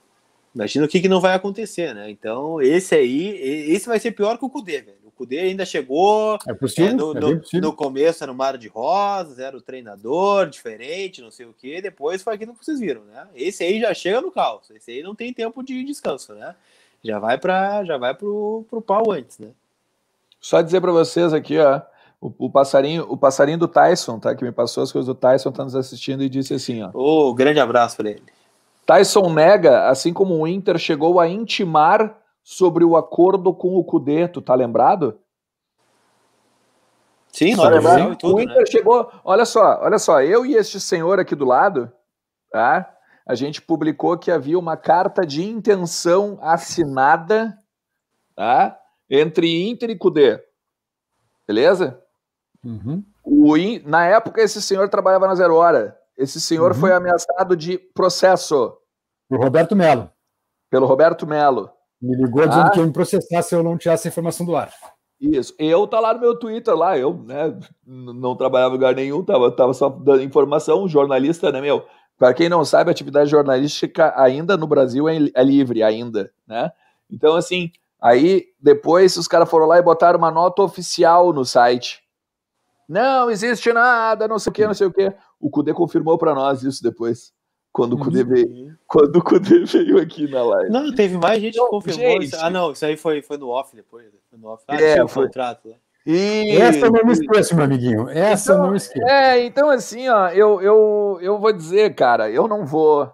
imagina o que, que não vai acontecer, né? Então, esse aí, esse vai ser pior que o Cudê, velho. O Cudê ainda chegou é possível, é, no, é no, no, começo era o Mar de Rosas, era o treinador diferente, não sei o que, depois foi aquilo que vocês viram, né? Esse aí já chega no caos, esse aí não tem tempo de descanso, né? Já vai para já vai pro, pro pau antes, né? Só dizer para vocês aqui, ó, o, o, passarinho, o passarinho do Tyson, tá? Que me passou as coisas do Tyson, tá nos assistindo e disse assim, ó. o oh, grande abraço para ele. Tyson nega, assim como o Inter chegou a intimar sobre o acordo com o Cudeto tu tá lembrado? Sim, nós lembrado. O né? Inter chegou, olha só, olha só, eu e este senhor aqui do lado, tá? a gente publicou que havia uma carta de intenção assinada tá? entre Inter e Cudê. Beleza? Uhum. O, na época, esse senhor trabalhava na Zero Hora. Esse senhor uhum. foi ameaçado de processo. Pelo Roberto Melo. Pelo Roberto Melo. Me ligou tá? dizendo ah. que ia me processar se eu não tivesse a informação do ar. Isso. Eu tá lá no meu Twitter, lá, eu, né, não trabalhava em lugar nenhum, tava, tava só dando informação, jornalista, né, meu? Para quem não sabe, a atividade jornalística ainda no Brasil é, é livre, ainda, né? Então, assim, aí depois os caras foram lá e botaram uma nota oficial no site. Não existe nada, não sei o que, não sei o que. O Cudê confirmou para nós isso depois. Quando o Cudê veio, uhum. quando o Cudê veio aqui na live. Não, teve mais gente que confirmou gente. isso. Ah, não, isso aí foi, foi no off depois. Foi no off. Ah, é, tinha o contrato. Né? E... Essa não me esqueço, meu amiguinho. Essa então, não me então, esqueço. É, então assim, ó, eu, eu, eu vou dizer, cara, eu não vou.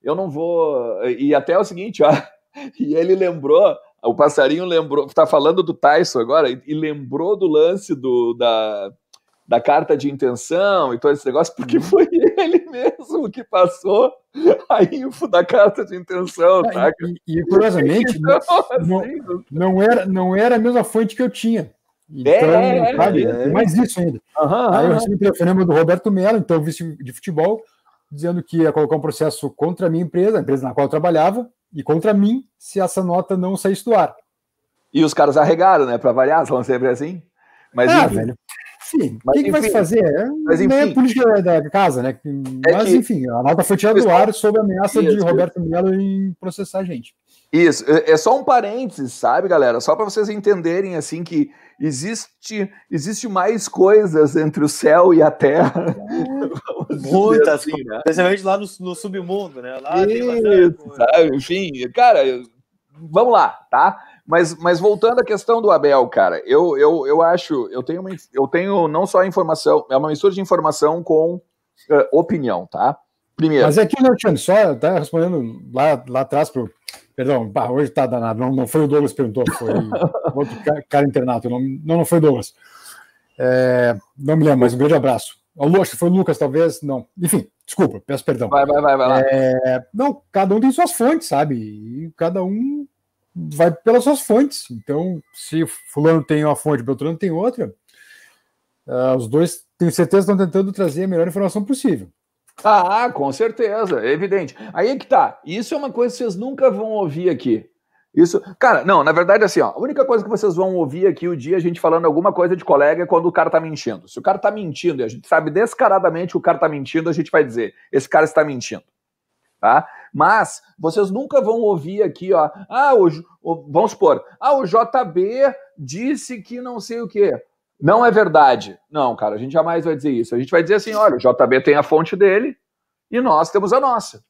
Eu não vou. E até é o seguinte, ó. E ele lembrou, o passarinho lembrou, tá falando do Tyson agora, e, e lembrou do lance do, da, da carta de intenção e todo esse negócio, porque uhum. foi ele mesmo que passou a info da carta de intenção, tá? E, e curiosamente, então, não, assim, não, era, não era a mesma fonte que eu tinha. Então, é, sabe, é, mais isso ainda. Uhum, Aí eu recebi o telefonema do Roberto Mello, então vice de futebol, dizendo que ia colocar um processo contra a minha empresa, a empresa na qual eu trabalhava, e contra mim se essa nota não saísse do ar. E os caras arregaram, né? Para variar, são sempre assim. Mas, ah, velho. Sim, o que, que vai se fazer? É, Mas, né, enfim, não é a política da casa, né? É Mas, que, enfim, a nota foi tirada do ar sob a ameaça de Roberto Melo em processar a gente. Isso, é, é só um parênteses, sabe, galera? Só para vocês entenderem assim que existe existe mais coisas entre o céu e a terra. Muitas, assim, né? principalmente lá no, no, submundo, né? Lá Isso, sabe? Enfim, cara, vamos lá, tá? Mas, mas voltando à questão do Abel, cara, eu, eu, eu acho, eu tenho, uma, eu tenho não só informação, é uma mistura de informação com uh, opinião, tá? Primeiro. Mas é não né, Alexandre, só tá respondendo lá, lá atrás pro, Perdão, hoje tá danado. Não, não foi o Douglas que perguntou, foi outro cara internato. Não, não foi o Douglas. É, não me lembro, mas um grande abraço. Alô, acho que foi o Lucas, talvez, não. Enfim, desculpa, peço perdão. Vai, vai, vai, vai lá. É, não, cada um tem suas fontes, sabe? E cada um vai pelas suas fontes. Então, se fulano tem uma fonte, Beltrano tem outra, uh, os dois, tenho certeza, estão tentando trazer a melhor informação possível. Ah, com certeza, é evidente. Aí é que tá. Isso é uma coisa que vocês nunca vão ouvir aqui. Isso, cara, não, na verdade, assim, ó, a única coisa que vocês vão ouvir aqui o dia é a gente falando alguma coisa de colega é quando o cara tá mentindo. Se o cara tá mentindo e a gente sabe descaradamente que o cara tá mentindo, a gente vai dizer, esse cara está mentindo. Tá? Mas vocês nunca vão ouvir aqui, ó, ah, o, o vamos supor, ah, o JB disse que não sei o quê. Não é verdade. Não, cara, a gente jamais vai dizer isso. A gente vai dizer assim: olha, o JB tem a fonte dele e nós temos a nossa.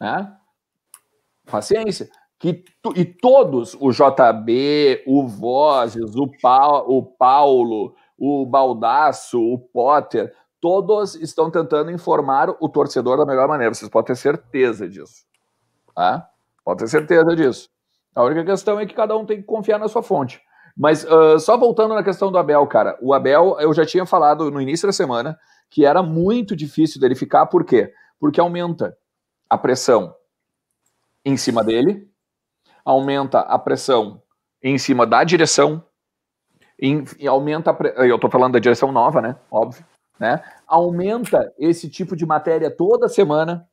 Né? Paciência. Que tu, e todos, o JB, o Vozes, o, pa, o Paulo, o Baldaço, o Potter, todos estão tentando informar o torcedor da melhor maneira. Vocês podem ter certeza disso. Tá? Pode ter certeza disso. A única questão é que cada um tem que confiar na sua fonte. Mas uh, só voltando na questão do Abel, cara. O Abel, eu já tinha falado no início da semana que era muito difícil dele ficar, por quê? Porque aumenta a pressão em cima dele, aumenta a pressão em cima da direção, em, e aumenta a pre... eu estou falando da direção nova, né? Óbvio, né? Aumenta esse tipo de matéria toda semana,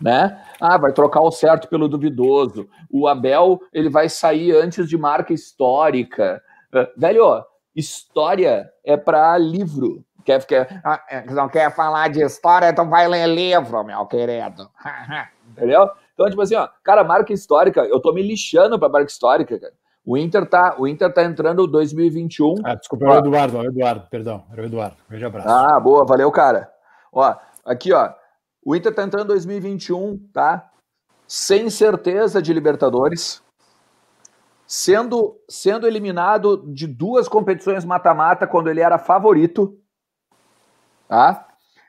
né? Ah, vai trocar o certo pelo duvidoso. O Abel ele vai sair antes de marca histórica. Ah, velho, história é para livro. Quer, quer, ah, é, não quer falar de história, então vai ler livro, meu querido. Entendeu? Então, tipo assim, ó, cara, marca histórica, eu tô me lixando pra marca histórica, cara. O Inter tá, o Inter tá entrando 2021. Ah, desculpa, era é o Eduardo, era é o Eduardo, perdão, era o Eduardo. Grande abraço. Ah, boa, valeu, cara. Ó, aqui, ó, o Inter tá entrando em 2021, tá? Sem certeza de Libertadores. Sendo, sendo eliminado de duas competições mata-mata quando ele era favorito. Tá?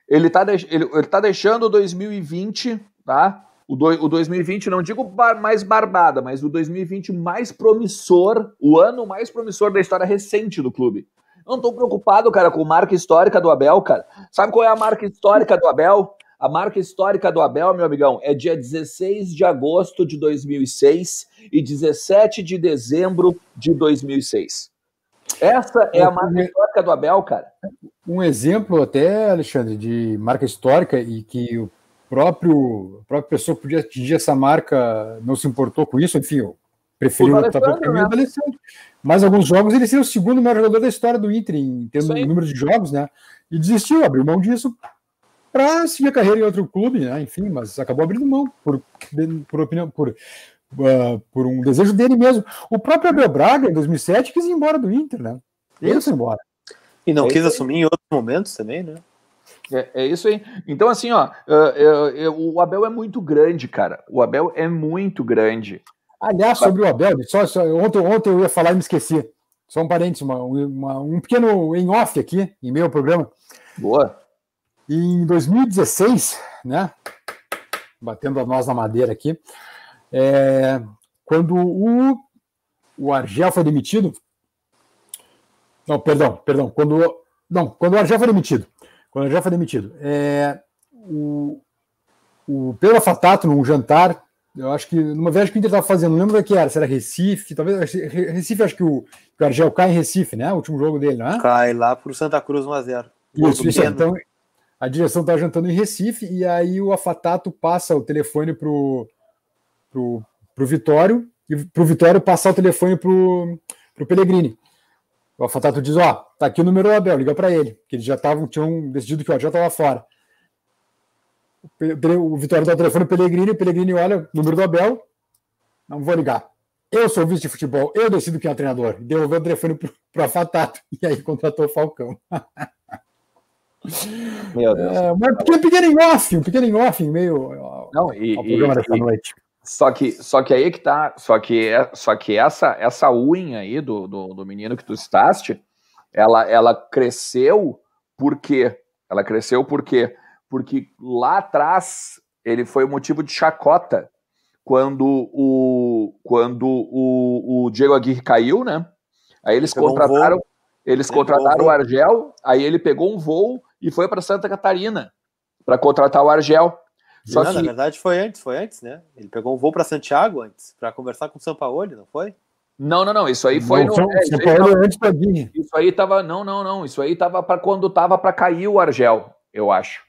Ele tá de, ele, ele tá deixando 2020, tá? O, do, o 2020, não digo bar, mais barbada, mas o 2020 mais promissor, o ano mais promissor da história recente do clube. Eu não tô preocupado, cara, com marca histórica do Abel, cara. Sabe qual é a marca histórica do Abel? A marca histórica do Abel, meu amigão, é dia 16 de agosto de 2006 e 17 de dezembro de 2006. Essa é a marca histórica do Abel, cara. Um exemplo até, Alexandre, de marca histórica e que o próprio a própria pessoa que podia atingir essa marca não se importou com isso, enfim, preferiu optar pelo caminho né? do Alessandro. Mas alguns jogos ele seria o segundo maior jogador da história do Inter em termos de número de jogos, né? E desistiu, abriu mão disso para seguir a carreira em outro clube, né? enfim, mas acabou abrindo mão por, por opinião, por, uh, por um desejo dele mesmo. O próprio Abel Braga, em 2007, quis ir embora do Inter, né? Ele foi embora. E não é quis assumir em outros momentos também, né? É, é, isso aí. Então, assim, ó, ah, é, é, o Abel é muito grande, cara. O Abel é muito grande. Aliás, sobre o Abel, só, só, ontem, ontem eu ia falar e me esqueci. Só um parênteses, uma, uma, um pequeno em off aqui, em meu programa. Boa em 2016, né, batendo a nós na madeira aqui, é, quando o, o Argel foi demitido, não, perdão, perdão, quando não, quando o Argel foi demitido, quando o Argel foi demitido, é, o, o Pedro Fatato num jantar, eu acho que numa viagem que o Inter estava fazendo, não lembro da que era, será Recife, talvez Recife, acho que o, o Argel cai em Recife, né? O último jogo dele, não é? Cai lá para o Santa Cruz 1 a 0. Isso, isso então, a direção estava tá jantando em Recife, e aí o Afatato passa o telefone pro, pro, pro Vitório, e pro Vitório passar o telefone pro, pro Pellegrini. O Afatato diz, ó, tá aqui o número do Abel, liga para ele, que eles já tavam tinham decidido que o Abel estava fora. O, o Vitório dá o telefone pro Pellegrini, o Pellegrini olha o número do Abel, não vou ligar. Eu sou vice de futebol, eu decido quem é o treinador. Devolveu o telefone pro, pro Afatato, e aí contratou o Falcão. Meu Deus. É, mas porque beginning é off, um pequeno off meio Não, e, programa e, dessa e, noite. Só que, só que aí é que tá, só que, é, só que essa, essa unha aí do, do, do menino que tu citaste, ela, ela cresceu por quê? Ela cresceu por quê? Porque lá atrás ele foi motivo de chacota quando o, quando o, o Diego Aguirre caiu, né? Aí eles contrataram, eles contrataram o Argel, aí ele pegou um voo, e foi para Santa Catarina para contratar o Argel. Só não, que... Na verdade, foi antes, foi antes, né? Ele pegou um voo para Santiago antes, para conversar com o Sampaoli, não foi? Não, não, não. Isso aí foi. Não, no... é, isso, aí antes da isso aí tava. Não, não, não. Isso aí tava para quando tava para cair o Argel, eu acho.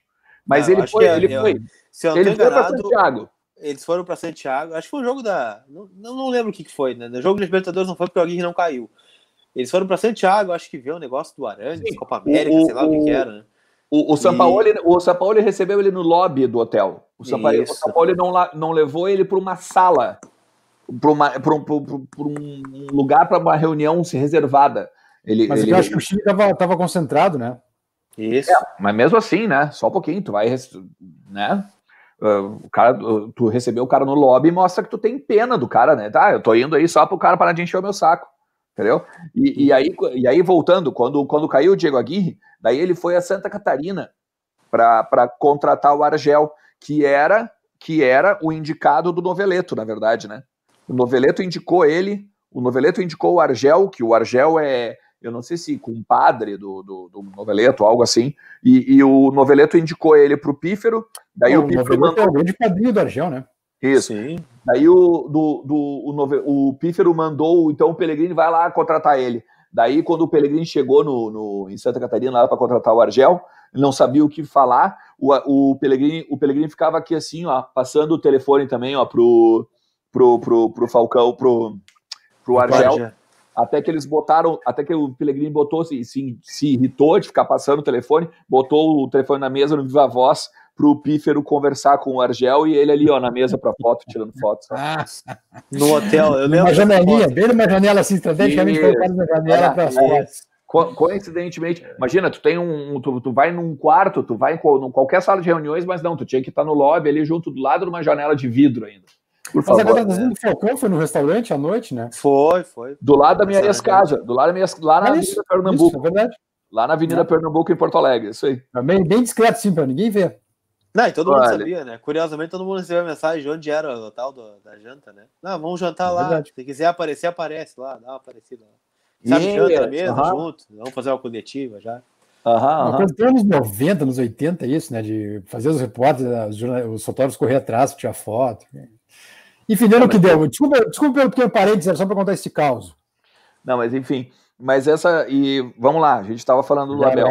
Mas não, ele, acho foi, ele, foi. Se ele foi. para Santiago. Eles foram para Santiago. Acho que foi o jogo da. Não, não lembro o que, que foi, né? No jogo dos Libertadores não foi porque o Aguirre não caiu. Eles foram para Santiago, acho que viu o negócio do Arantes, Copa América, o, sei lá o, o que, que era, né? O, o Sampaoli, e... o Sampaoli recebeu ele no lobby do hotel. O Sampaoli, o Sampaoli não, não levou ele para uma sala, para um lugar para uma reunião reservada. Ele, mas ele... eu acho que o Chile estava concentrado, né? Isso. É, mas mesmo assim, né? Só um pouquinho, tu vai, né? Ah, o cara, tu recebeu o cara no lobby e mostra que tu tem pena do cara, né? Tá, eu tô indo aí só pro cara parar de encher o meu saco entendeu? E, e, aí, e aí, voltando, quando, quando caiu o Diego Aguirre, daí ele foi a Santa Catarina para contratar o Argel, que era que era o indicado do Noveleto, na verdade, né? O Noveleto indicou ele, o Noveleto indicou o Argel, que o Argel é, eu não sei se compadre do, do, do Noveleto, algo assim, e, e, o Noveleto indicou ele para o Pífero, daí o Pífero... O Noveleto é mandou... é o grande padrinho do Argel, né? Isso. Sim. Daí o, do, do, o, nove... o Pífero mandou, então o Pelegrini vai lá contratar ele. Daí, quando o Pelegrini chegou no, no em Santa Catarina lá para contratar o Argel, não sabia o que falar. O, o, Pellegrini, o Pellegrini ficava aqui assim, ó, passando o telefone também, ó, pro, pro, pro, pro Falcão, pro, pro Argel. Até que eles botaram, até que o Pelegrini botou, se, se, se irritou de ficar passando o telefone, botou o telefone na mesa no Viva Voz para o Pífero conversar com o Argel e ele ali, ó, na mesa para foto, tirando foto. Sabe? No hotel, eu lembro. Uma janelinha, bem numa janela assim, estrategicamente colocada na janela para as fotos. coincidentemente, imagina, tu tem um, tu, tu vai num quarto, tu vai em, qualquer sala de reuniões, mas não, tu tinha que estar tá no lobby ali junto do lado de uma janela de vidro ainda. Por Mas é favor. a contratação foi no restaurante à noite, né? Foi, foi. Do lado da minha é ex-casa. Do lado da minha Lá na é Avenida Pernambuco. Isso, é verdade. Lá na Avenida é. Pernambuco, em Porto Alegre, isso aí. Também é bem discreto, sim, pra ninguém ver. Não, e todo Olha. mundo sabia, né? Curiosamente, todo mundo recebeu a mensagem de onde era o tal do, da janta, né? Não, vamos jantar é lá. Se quiser aparecer, aparece lá, dá uma aparecida lá. Sabe, yeah. janta mesmo, uhum. junto. Vamos fazer uma coletiva já. Aham, uhum, uhum. anos 90, anos 80, isso, né? De fazer os repórteres, os fotógrafos correr atrás, tirar foto. Enfim, deu o que deu. Desculpa, desculpa pelo pequeno parênteses, era só para contar esse caos. Não, mas enfim. Mas essa. E vamos lá, a gente estava falando do Abel.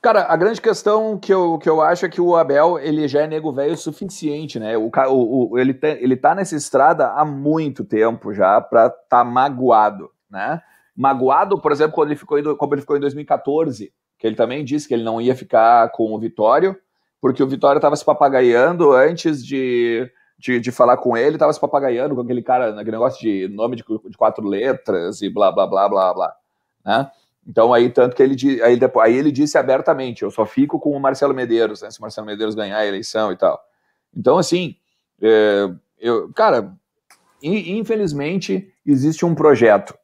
Cara, a grande questão que eu, que eu acho é que o Abel, ele já é nego velho o suficiente, né? O, o, o ele, tem, ele tá nessa estrada há muito tempo já para tá magoado, né? Magoado, por exemplo, quando ele, ficou em, quando ele ficou em 2014, que ele também disse que ele não ia ficar com o Vitório, porque o Vitório estava se papagaiando antes de de, de falar com ele, tava se papagaiando com aquele cara, aquele negócio de nome de, de quatro letras e blá, blá, blá, blá, blá, né? Então aí, tanto que ele, aí, depois, aí ele disse abertamente, eu só fico com o Marcelo Medeiros, né, se o Marcelo Medeiros ganhar a eleição e tal. Então, assim, é, eu, cara, infelizmente existe um projeto,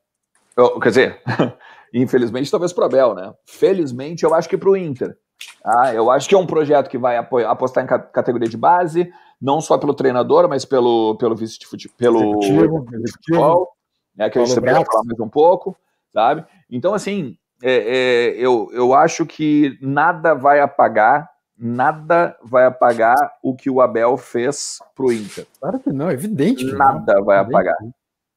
eu, quer dizer, infelizmente talvez pro Abel, né? Felizmente eu acho que pro Inter. Ah, eu acho que é um projeto que vai apostar em categoria de base, não só pelo treinador, mas pelo, pelo vice de futebol, pelo futebol, né, que a gente também vai falar mais um pouco, sabe? Então, assim, é, é, eu, eu acho que nada vai apagar, nada vai apagar o que o Abel fez pro Inter. Claro que não, é evidente. Né? Nada não, vai apagar,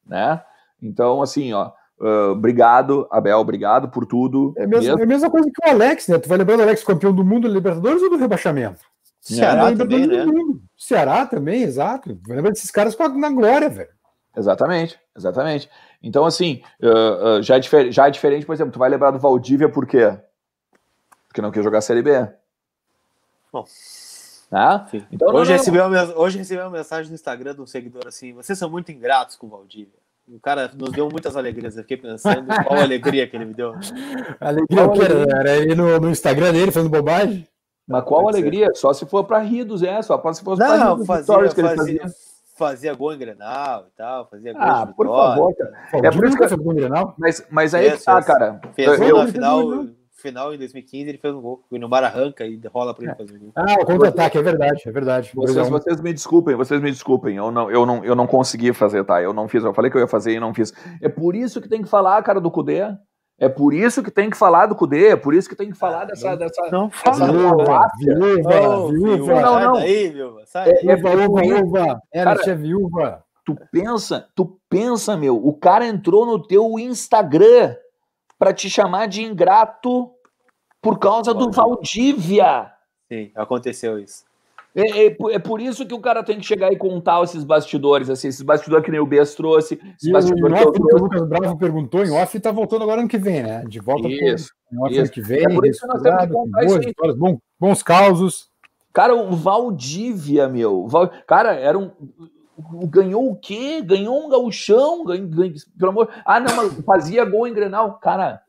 né? Então, assim, ó, Uh, obrigado, Abel, obrigado por tudo. É, mesmo, é, a mesma coisa que o Alex, né? Tu vai lembrar do Alex campeão do mundo, Libertadores ou do rebaixamento? Ceará também, né? né? Ceará também, exato. Lembra desses caras na glória, velho. Exatamente, exatamente. Então, assim, já, é difer- já é diferente, por exemplo, tu vai lembrar do Valdívia por quê? Porque não quer jogar Série B. Bom. Tá? Então, hoje, recebi Recebeu uma, hoje recebeu uma mensagem no Instagram de um seguidor assim: vocês são muito ingratos com o Valdívia. O cara nos deu muitas alegrias. Eu fiquei pensando qual alegria que ele me deu. alegria que era, aí no, no Instagram dele fazendo bobagem? Mas é, qual Pode alegria? Ser. Só se for para rir do Zé, só se for para rir dos fazia, que ele fazia. fazia. Fazia gol em Grenal e tal, fazia gol Ah, por favor, cara. é por isso que você gol em Grenal? Mas, mas aí é, que tá, cara. Fez eu, na eu, final, final, em 2015, ele fez um gol. E no Bar arranca e rola para ele é. fazer um gol. Ah, o contra-ataque, é verdade, é verdade. Vocês, vocês, me desculpem, vocês me desculpem. Eu não, eu, não, eu não consegui fazer, tá? Eu não fiz, eu falei que eu ia fazer e não fiz. É por isso que tem que falar, cara, do Cudê. É por isso que tem que falar do Cudê, é por isso que tem que falar ah, dessa. dessa não fala, viúva, viúva, viúva. Não, não. Aí, viúva, É, é viúva, viúva. Era cara, viúva. Tu pensa, tu pensa, meu, o cara entrou no teu Instagram para te chamar de ingrato por causa do Valdívia. Sim, aconteceu isso. É, é, é, por isso que o cara tem que chegar e contar esses bastidores, assim, esses bastidores que nem o Bias trouxe. e o, que, que, o Lucas Bravo perguntou em off está voltando agora ano que vem, né? De volta isso, pro, em off ano que vem. É por isso que nós temos que contar boas bons, bons causos. Cara, o Valdívia, meu. Cara, era um ganhou o quê? Ganhou um gauchão? Ganhou, ganhou, pelo amor... Ah, não, mas fazia gol em Grenal. Cara,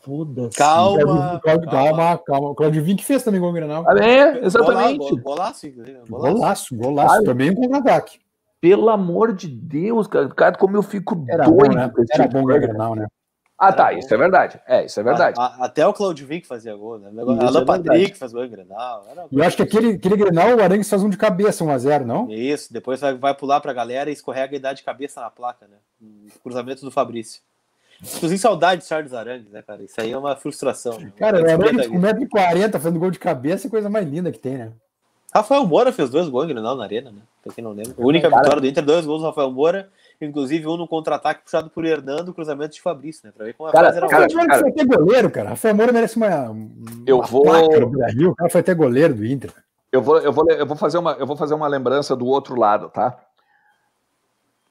Foda-se. Calma, calma, calma. O Claudio que fez também ah, é? gol no Granal. É, exatamente. golaço, Golaço, golaço. golaço. também um contra-ataque. Pelo amor de Deus, cara, cara como eu fico era doido. Bom, né? Era bom no Granal, né? Ah, tá. era tá, bom. isso é verdade. É, isso é ah, verdade. A, a, até o Claudio que fazia gol, né? Isso é Alan Patrick faz gol em Grenal. Eu acho que aquele, aquele Grenal, o Arangues faz um de cabeça, um a zero, não? Isso, depois vai, vai pular pra galera e escorrega e dá de cabeça na placa, né? O cruzamento do Fabrício. Inclusive, saudade de Charles Arangues, né, cara? Isso aí é uma frustração. Cara, né? um com 1,40m fazendo gol de cabeça é coisa mais linda que tem, né? Rafael Moura fez dois gols em na Arena, né? Pra quem não lembra. A única cara, vitória do Inter, dois gols do Rafael Moura, inclusive um no contra-ataque puxado por Hernando, cruzamento de Fabrício, né? Pra ver como a cara, era cara, cara, foi até goleiro, cara. Rafael Moura merece uma. Eu vou. Placa no Brasil. O cara foi até goleiro do Inter. Eu vou, eu, vou, eu, vou fazer uma, eu vou fazer uma lembrança do outro lado, tá?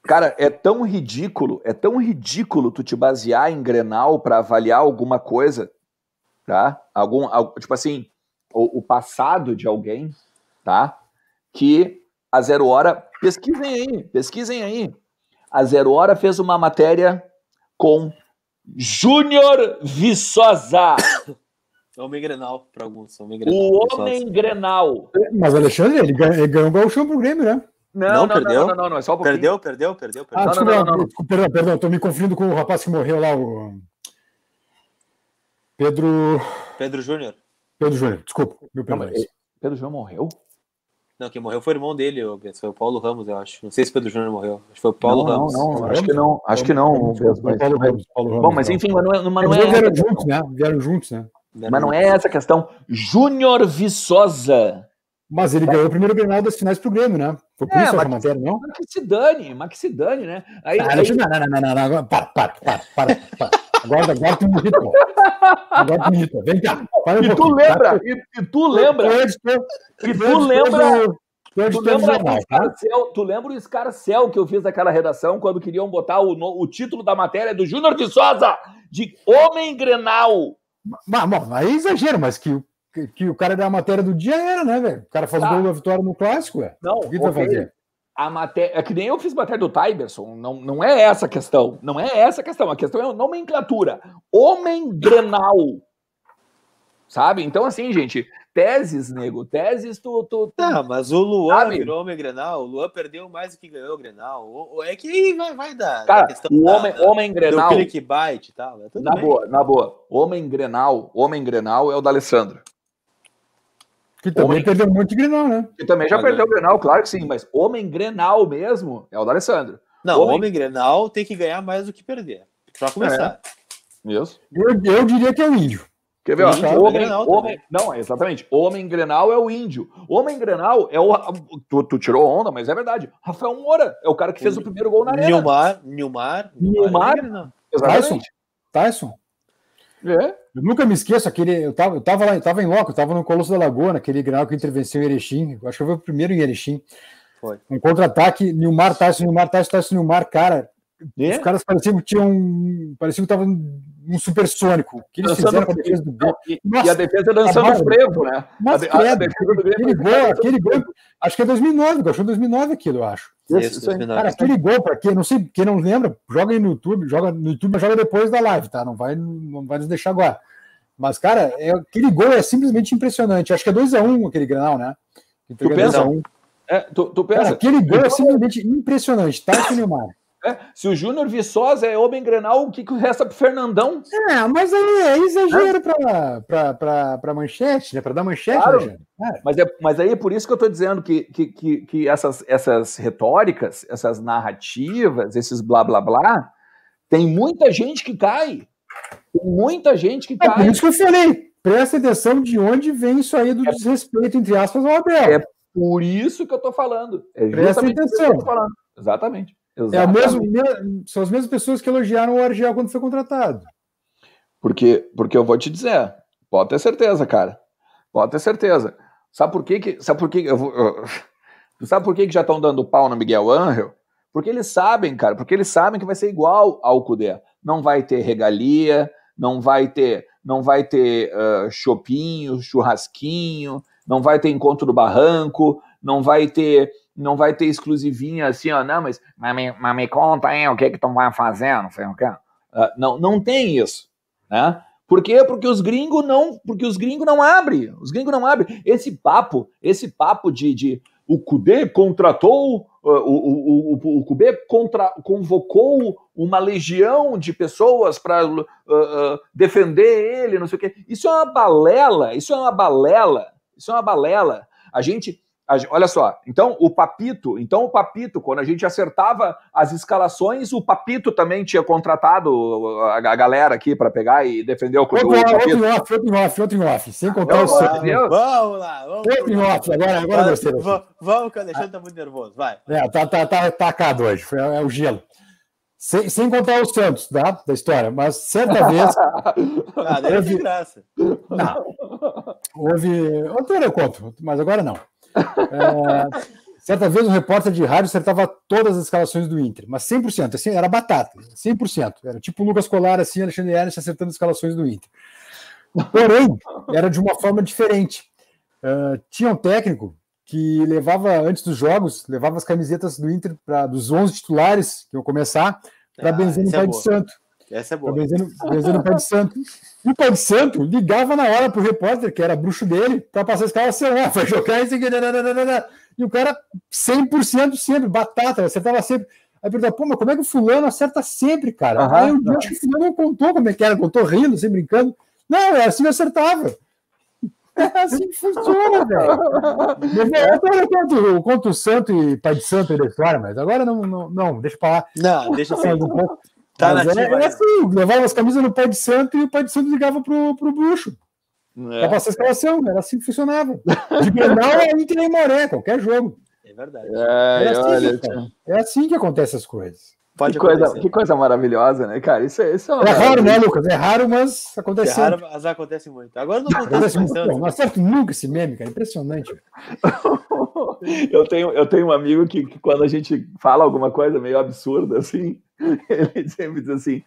Cara, é tão ridículo, é tão ridículo tu te basear em Grenal para avaliar alguma coisa, tá? Algum, tipo assim, o, o, passado de alguém, tá? Que a Zero Hora, pesquisem aí, pesquisem aí. A Zero Hora fez uma matéria com Júnior Viçosa. Homem Grenal, para alguns. Homem Grenal, o Homem Grenal. Mas, Alexandre, ele ganhou o Galchão pro Grêmio, né? Não, não, perdeu? Não, não, não, é só um Perdeu, perdeu, perdeu, perdeu. Ah, não, desculpa, não, não, não. Perdão, perdão, Estou me confundindo com o rapaz que morreu lá, o. Pedro. Pedro Júnior. Pedro Júnior, desculpa, meu perdão. Pedro Júnior morreu? Não, quem morreu foi o irmão dele, foi o Paulo Ramos, eu acho. Não sei se Pedro Júnior morreu. Acho que foi o Paulo não, Ramos. Não, não, acho que não. Acho que não. Paulo, Ramos, Paulo Ramos. Bom, mas enfim, mas não é. Mas não é... Vieram juntos, né? Vieram juntos, né? Mas não é essa a questão. Júnior Viçosa. Mas ele ganhou o primeiro Grenal das finais pro Grêmio, né? Foi por é, isso essa matéria, não? Mas que se dane, mas que se dane, né? Aí, ah, aí... Não, não, não, não, não, não, para, para, para, para. Agora, agora tu me irritou. Agora tu me irritou. Vem cá. Para um e, tu tá? lembra, e, e, tu lembra, e, tu lembra, e tu lembra, tu lembra, jornal, tá? tu lembra o escarcel que eu fiz daquela redação quando queriam botar o, o título da matéria do Júnior de Souza de Homem Grenal. Mas, mas, aí é exagero, mas que que, o cara da matéria do dia era, né, velho? O cara faz tá. gol da vitória no clássico, é? Não, o que okay. fazer? A matéria. É que nem eu fiz matéria do Tiberson. Não, não é essa a questão. Não é essa a questão. A questão é a nomenclatura. Homem Grenal. Sabe? Então, assim, gente, teses, nego, teses tu. tu, tu tá, mas o Luan sabe? virou homem Grenal, o Luan perdeu mais do que ganhou o Grenal. O, é que vai, vai dar. Cara, questão o homem, da, homem Grenal. Do clickbait e tal. É na bem. boa, na boa. Homem Grenal, homem Grenal é o da Alessandra. Que também homem... perdeu um monte de Grenal, né? Que também já mas ah, perdeu o Grenal, claro que sim, mas homem Grenal mesmo é o do Alessandro. Não, homem... homem Grenal tem que ganhar mais do que perder. Pra começar. É. Isso. Eu, eu diria que é o índio. Quer ver? Ó, homem, Grenal homem, é não, exatamente. Homem Grenal é o índio. Homem Grenal é o. Tu, tu, tirou onda, mas é verdade. Rafael Moura é o cara que fez o, o primeiro gol na arena. Nilmar, Nilmar. Nilmar. Nilmar é Tyson. Tyson. É. Eu nunca me esqueço, aquele, eu tava eu tava lá, eu tava em loco, eu tava no Colosso da Lagoa, naquele grau que eu em Erechim, acho que eu o primeiro em Erechim. Foi. Um contra-ataque, Nilmar, Tarso, Nilmar, Tarso, Tarso, Nilmar, cara, é? Os caras pareciam que tinham. Pareciam que estavam um supersônico. que eles dançando fizeram com assim. defesa do gol E, Nossa, e a defesa dançando tá frevo, né? Mas, a, a, a é Aquele gol, aquele é gol. Acho que é 2009, eu acho 2009 aquilo, eu acho. Isso, cara, aquele gol, pra quem não, sei, quem não lembra, joga aí no YouTube, joga no YouTube, mas joga depois da live, tá? Não vai, não vai nos deixar agora. Mas, cara, é, aquele gol é simplesmente impressionante. Acho que é 2x1 um, aquele granal, né? Entrega tu pensa? Um. É, tu, tu pensa? Cara, aquele gol é então, simplesmente impressionante, tá, Neymar? É, se o Júnior Viçosa é homem grenal, o que, que resta pro Fernandão? É, mas aí é exagero é. para manchete, né? Para dar manchete, claro. né, mas, é, mas aí é por isso que eu estou dizendo que, que, que, que, essas, essas retóricas, essas narrativas, esses blá blá blá, tem muita gente que cai. Tem muita gente que cai. É por isso que eu falei. Presta atenção de onde vem isso aí do é desrespeito, entre aspas, ao Abel. É por isso que eu estou falando. É Presta atenção. Exatamente. É a mesma, são as mesmas pessoas que elogiaram o Argel quando foi contratado. Porque, porque eu vou te dizer, pode ter certeza, cara. Pode ter certeza. Sabe por que que, sabe por que eu vou, eu, sabe por que que já estão dando pau no Miguel Angel? Porque eles sabem, cara, porque eles sabem que vai ser igual ao Cudé. Não vai ter regalia, não vai ter, não vai ter uh, chopinho, churrasquinho, não vai ter encontro do barranco, não vai ter não vai ter exclusivinha assim, ó, não, mas, mas, me, mas me conta aí o que que tu vai não sei o que. Uh, ah, não, não tem isso, né? Por quê? Porque os gringos não, porque os gringos não abrem, os gringos não abrem. Esse papo, esse papo de, de o Kudê contratou, ah, o, o, o, o contra, convocou uma legião de pessoas para uh, ah, uh, defender ele, não sei o quê. Isso é uma balela, isso é uma balela, isso é uma balela. A gente, olha só, então o Papito, então o Papito, quando a gente acertava as escalações, o Papito também tinha contratado a, a galera aqui para pegar e defender o outro, outro, Papito. Outro off, outro off, outro off, sem contar vamos o seu. Vamos lá, vamos Outro off, agora, agora vamos, você. Vamos, que o Alexandre tá muito nervoso, vai. É, tá, tá, tá, tá atacado hoje, é o gelo. Sem, sem contar o Santos, tá? Da história, mas certa vez. ah, daí houve... graça. Não. Tá. Houve. Outra eu conto, mas agora não. É, certa vez um repórter de rádio acertava todas as escalações do Inter, mas 100%, assim, era batata, 100%. Era tipo o Lucas Colar, assim, Alexandre Ernst acertando as escalações do Inter. Porém, era de uma forma diferente. Uh, tinha um técnico que levava, antes dos jogos, levava as camisetas do Inter, pra, dos 11 titulares que iam começar, para ah, benzer no é Pai é de Santo. Essa é boa. O Benzino, o pé de santo. E o pé de santo ligava na hora pro repórter, que era bruxo dele, para passar a escalação. lá, vai jogar esse aqui. Né, né, né, e o cara 100% sempre, batata, acertava sempre. Aí perguntava, pô, mas como é que o fulano acerta sempre, cara? Uhum, aí o dia que o fulano não contou como é que era, contou rindo, sem assim, brincando. Não, é assim que acertava. É assim que funciona, velho. Eu conto, conto o santo e pai de santo da história, mas agora não, não, não deixa pra lá. Não, deixa assim. Um pouco. Tá Mas nativa, é, é assim, levava as camisas no Pai de Santo e o Pai de Santo ligava pro, pro bruxo. É, pra passar a escalação, né? era assim que funcionava. De Bernal é Inter e Moré, qualquer jogo. É verdade. É, é, assim, olha, é assim que acontecem as coisas. Pode que acontecer. coisa, que coisa maravilhosa, né, cara? Isso, é, isso é, é raro, né, Lucas? É raro, mas acontece. É raro, mas acontece muito. Agora não acontece, muito. Não acerto nunca esse meme, cara. Impressionante. eu, tenho, eu tenho um amigo que, que, quando a gente fala alguma coisa meio absurda, assim, ele sempre diz assim: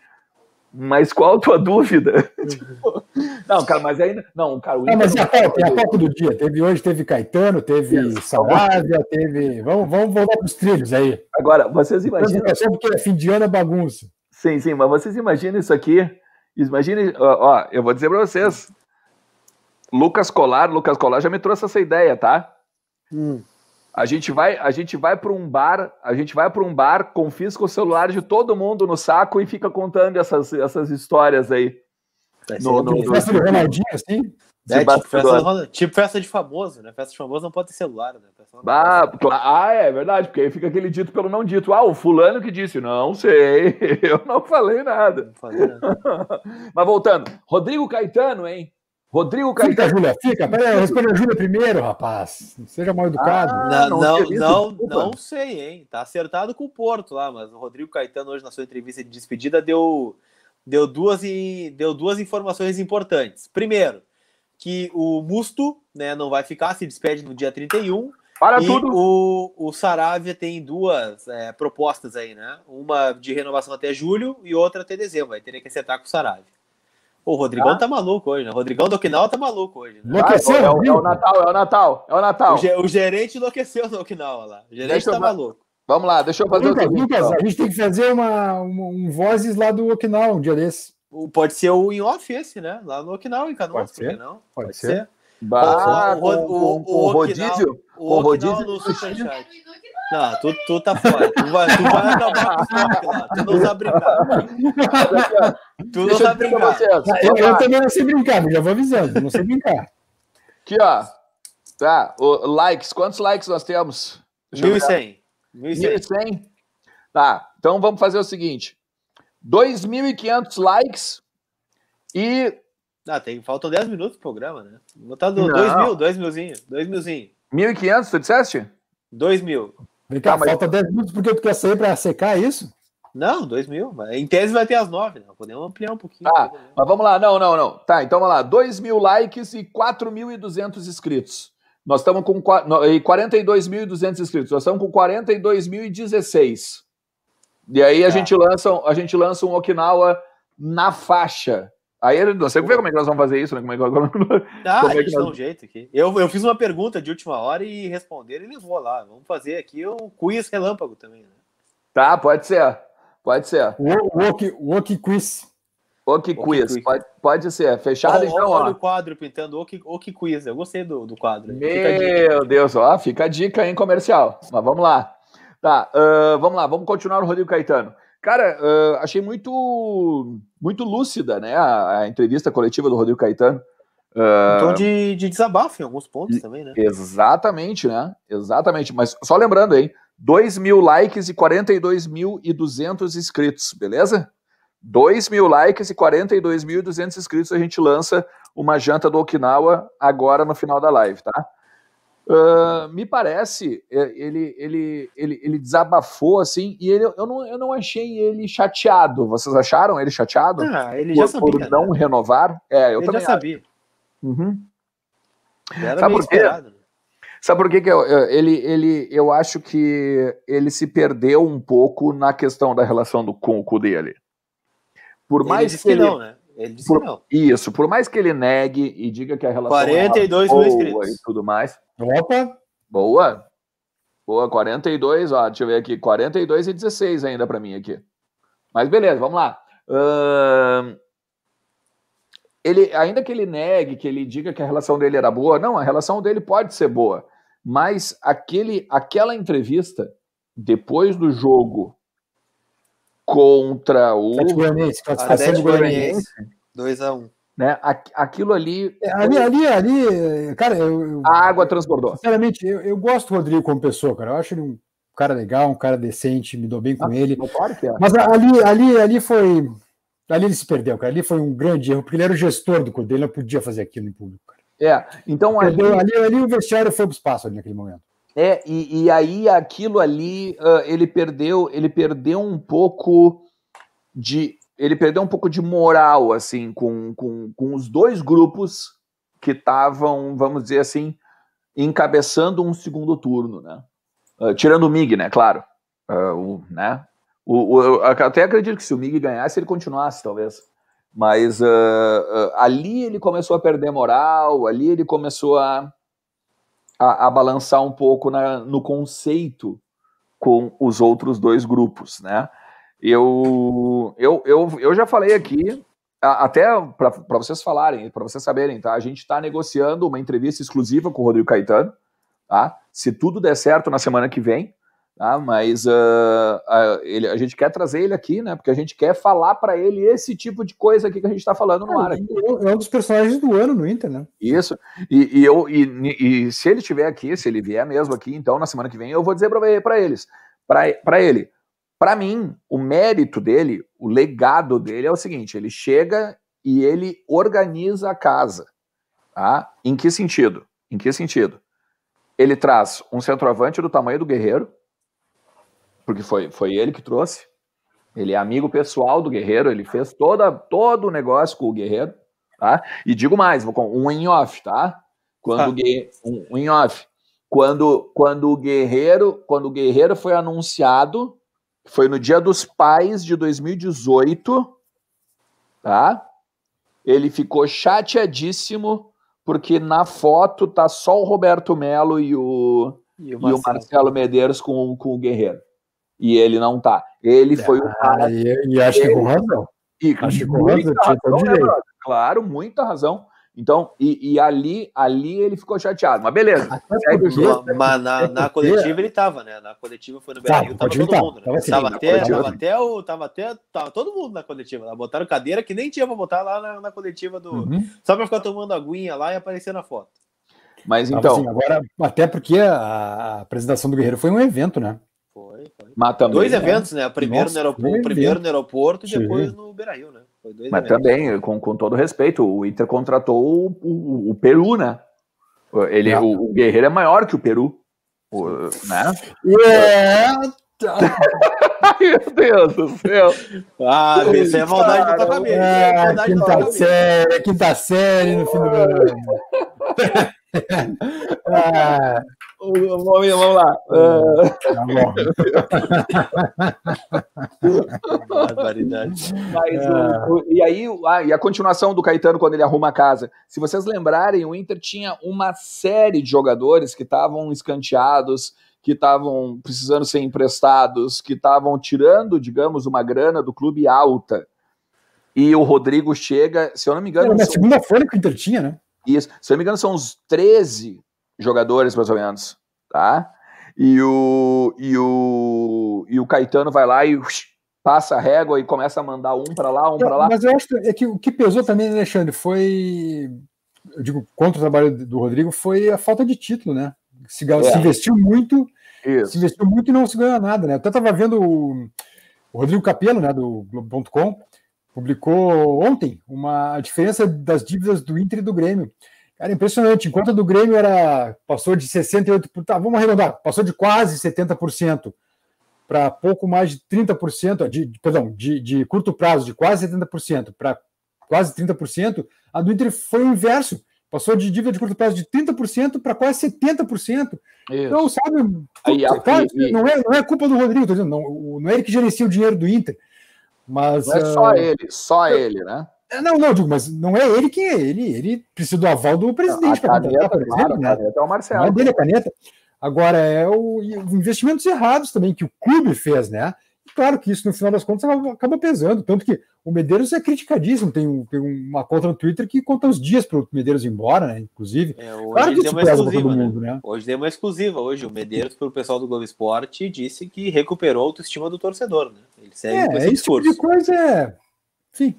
mas qual a tua dúvida? Uhum. Tipo, não, cara, mas ainda. Não, cara, o Inter. Não, mas e a pauta, a do dia? Teve hoje, teve Caetano, teve yes. Tá teve. Vamos, vamos voltar para os trilhos aí. Agora, vocês então, imaginam. É porque fim de ano é bagunça. Sim, sim, mas vocês imaginem isso aqui. Imaginem, ó, ó eu vou dizer para vocês. Lucas Colar, Lucas Colar já me trouxe essa ideia, tá? Hum. A gente vai, a gente vai para um bar, a gente vai para um bar, confisca o celular de todo mundo no saco e fica contando essas, essas histórias aí. no, no, no, festa do Ronaldinho, assim? É, tipo, festa, tipo, festa, de famoso, né? Festa de famoso não pode ter celular, né? Ah, ah, é verdade, porque aí fica aquele dito pelo não dito. Ah, o fulano que disse, não sei, eu não falei nada. Não falei nada. Mas voltando, Rodrigo Caetano, hein? Rodrigo Caetano. Fica, Júlia, fica. Pera aí, responde a Júlia primeiro, rapaz. seja mal educado. Ah, não, não, não, não, sei, hein? Tá acertado com o Porto lá, mas o Rodrigo Caetano, hoje, na sua entrevista de despedida, deu, deu, duas, deu duas informações importantes. Primeiro, que o Musto né, não vai ficar, se despede no dia 31. Para e tudo. O, o Saravia tem duas é, propostas aí, né? Uma de renovação até julho e outra até dezembro. Aí teria que acertar com o Saravia o Rodrigão tá? tá maluco hoje, né? O Rodrigão do Okinawa tá maluco hoje. Né? Enlouqueceu, ah, é, o, é, o Natal, é o Natal, é o Natal. O, ge o gerente enlouqueceu no Okinawa lá. O gerente deixa tá maluco. Vamos lá, deixa eu fazer Lucas, Lucas, a gente tem que fazer uma, uma, um vozes lá do Okinawa um dia desse. Pode ser o in office esse, né? Lá no Okinawa, em Canoas, Pode ser. Pode, Pode, ser. ser. Bah, o, o, o, o, rodízio? O, rodízio no superchat. Não, tu, tu tá fora. Tu vai, tu vai acabar com o estoque lá. Tu não sabe brincar. tu não sabe brincar. Ah, eu, eu, também não sei brincar, já vou avisando. Não sei brincar. Aqui, ó. Tá, o, likes. Quantos likes nós temos? 1.100. 1.100? Tá, então vamos fazer o seguinte. 2.500 likes e ah, tem, faltam 10 minutos pro programa, né? Vou botar 2 mil, 2 milzinho, 2 milzinho. 1.500, tu disseste? 2 mil. Vem cá, ah, mas... falta 10 minutos porque tu quer sair pra secar isso? Não, 2 mil. Em tese vai ter as 9, né? Podemos ampliar um pouquinho. Tá, né? mas vamos lá. Não, não, não. Tá, então vamos lá. 2 mil likes e 4.200 inscritos. Nós estamos com 42.200 inscritos. Nós estamos com 42.016. E aí a, tá. gente lança, a gente lança um Okinawa na faixa. Aí ele não sei ver como é que nós vamos fazer isso, né? Como é que, como, ah, como é que nós... um jeito aqui. Eu, eu fiz uma pergunta de última hora e responderam eles vão lá. Vamos fazer aqui um quiz relâmpago também, né? Tá, pode ser. Pode ser. O Woke quiz. Woke quiz. quiz. Pode, pode ser. Fechado, oh, então, ó. Olha o quadro pintando que quiz. Eu gostei do, do quadro. Meu Deus, ó. Fica a dica, hein, comercial. Mas vamos lá. Tá, uh, vamos lá. Vamos continuar o Rodrigo Caetano. Cara, uh, achei muito, muito lúcida, né, a, a entrevista coletiva do Rodrigo Caetano. Uh, então de, de, desabafo em alguns pontos também, né? Exatamente, né? Exatamente. Mas só lembrando, hein? 2 mil likes e 42.200 inscritos, beleza? 2 mil likes e 42.200 inscritos, a gente lança uma janta do Okinawa agora no final da live, tá? Ah, me parece, é, ele, ele, ele, ele desabafou assim, e ele, eu, não, eu não achei ele chateado. Vocês acharam ele chateado? Ah, ele por, já sabia. Por né? não né? renovar? É, eu ele também já sabia. Uhum. Era Sabe por quê? Né? Sabe por quê que eu, ele, ele, eu acho que ele se perdeu um pouco na questão da relação do, com o cu dele. Por mais ele que, que ele... não, né? Ele disse por, não. Isso, por mais que ele negue e diga que a relação 42 é boa mil inscritos. e tudo mais. Opa! Boa! Boa, 42, ó, deixa eu ver aqui, 42 e 16 ainda para mim aqui. Mas beleza, vamos lá. Uh, ele, ainda que ele negue, que ele diga que a relação dele era boa, não, a relação dele pode ser boa, mas aquele, aquela entrevista depois do jogo contra o. Atlético Goianiense, classificação do Goianiense. 2x1. Um. Né? Aquilo ali. É, ali, ali, ali, cara. Eu, a água transbordou. Sinceramente, eu, eu gosto do Rodrigo como pessoa, cara. Eu acho ele um cara legal, um cara decente, me dou bem com ah, ele. é. Mas ali, ali, ali foi. Ali ele se perdeu, cara. Ali foi um grande erro, porque ele era o gestor do Cudê, ele não podia fazer aquilo em público, cara. É, então ali... ali... ali, o vestiário foi pro espaço ali naquele momento. É, e, e aí aquilo ali uh, ele perdeu, ele perdeu um pouco de. Ele perdeu um pouco de moral, assim, com, com, com os dois grupos que estavam, vamos dizer assim, encabeçando um segundo turno, né? Uh, tirando o MIG, né? Claro. Uh, o, né? O, o, até acredito que se o MIG ganhasse, ele continuasse, talvez. Mas uh, ali ele começou a perder moral, ali ele começou a a, a balançar um pouco na, no conceito com os outros dois grupos, né? Eu, eu, eu, eu já falei aqui, até para vocês falarem, para vocês saberem, tá? A gente está negociando uma entrevista exclusiva com o Rodrigo Caetano, tá? Se tudo der certo na semana que vem, Tá? Ah, Mas uh, a, ele, a gente quer trazer ele aqui, né? Porque a gente quer falar para ele esse tipo de coisa aqui que a gente está falando no ah, é, ar. Aqui. É, é um dos personagens do ano no Inter, né? Isso. E, e eu, e, e, se ele estiver aqui, se ele vier mesmo aqui, então na semana que vem eu vou dizer para eles, para ele, para mim, o mérito dele, o legado dele é o seguinte: ele chega e ele organiza a casa. Tá? Em que sentido? Em que sentido? Ele traz um centroavante do tamanho do Guerreiro, porque foi, foi ele que trouxe. Ele é amigo pessoal do Guerreiro, ele fez toda, todo o negócio com o Guerreiro, tá? E digo mais, vou um em off, tá? Quando tá. O um, em off. Quando, quando o Guerreiro, quando o Guerreiro foi anunciado, foi no Dia dos Pais de 2018, tá? Ele ficou chateadíssimo porque na foto tá só o Roberto Melo e o, e o, e Marcelo. o Marcelo Medeiros com, com o Guerreiro e ele não tá. Ele foi o ah, cara. Ah, e, e, acho ele, que com razão. E, acho que com razão, razão né, Claro, muita razão. Então, e, e, ali, ali ele ficou chateado. Mas beleza. Ah, mas na, na coletiva ele tava, né? Na coletiva foi no Beira-Rio, tava, tava todo mundo. Né? Tava, assim, tava, até, tava, até o, tava até tava todo mundo na coletiva. Lá. Né? Botaram cadeira que nem tinha pra botar lá na, na coletiva do. Uhum. Só pra ficar tomando aguinha lá e aparecer na foto. Mas então. Assim, agora, até porque a, a apresentação do Guerreiro foi um evento, né? foi, Mas também, dois né? eventos, né? Primeiro, Nossa, no, aeroporto, primeiro no aeroporto e depois Sim. no Beirail, né? Mas eventos. também, com, com todo respeito, o Inter contratou o, o, o Peru, né? Ele, Não. o, Guerreiro é maior que o Peru. O, né? É, Meu Deus do céu. Ah, isso é maldade do tua é quinta série, quinta série no fim do ano. ah, vamos lá. Ah. Mas, ah. o, e aí, ah, e a continuação do Caetano quando ele arruma a casa. Se vocês lembrarem, o Inter tinha uma série de jogadores que estavam escanteados, que estavam precisando ser emprestados, que estavam tirando, digamos, uma grana do clube alta. E o Rodrigo chega, se eu não me engano. na segunda folha que o Inter tinha, né? Isso. Se eu não me engano, são uns 13 jogadores, mais ou menos. Tá? E o, e o, e o Caetano vai lá e passa a régua e começa a mandar um para lá, um para lá. Mas eu acho que, é que o que pesou também, né, Alexandre, foi. Eu digo, contra o trabalho do Rodrigo, foi a falta de título, né? Se, é. se investiu muito, Isso. se investiu muito e não se ganhou nada, né? Eu até estava vendo o, o Rodrigo Capello, né, do Globo.com, publicou ontem uma a diferença das dívidas do Inter e do Grêmio. era impressionante. Enquanto a do Grêmio era passou de 68, tá, vamos arredondar, passou de quase 70% para pouco mais de 30%, de, perdão, de, de curto prazo, de quase 70% para quase 30%, a do Inter foi o inverso. Passou de dívida de curto prazo de 30% para quase 70%. Isso. Então, sabe, Aí, e... não, é, não é culpa do Rodrigo, tô dizendo, não, não é ele que gerencia o dinheiro do Inter. Mas, não é só uh... ele, só eu... ele, né? É, não, não, digo, mas não é ele quem é ele. Ele precisa do aval do presidente para contratar, por exemplo. Claro, né? A caneta é o Marcelo. Não é dele a caneta. Agora, é o, investimentos errados também que o clube fez, né? claro que isso, no final das contas, acaba pesando. Tanto que o Medeiros é criticadíssimo. Tem, um, tem uma conta no Twitter que conta os dias para o Medeiros ir embora, né? Inclusive. É, claro que isso pesa todo mundo, né? né? Hoje deu uma exclusiva. Hoje o Medeiros, para o pessoal do Globo Esporte, disse que recuperou a autoestima do torcedor, né? Ele segue é, com esse discurso. Tipo de coisa é. Enfim.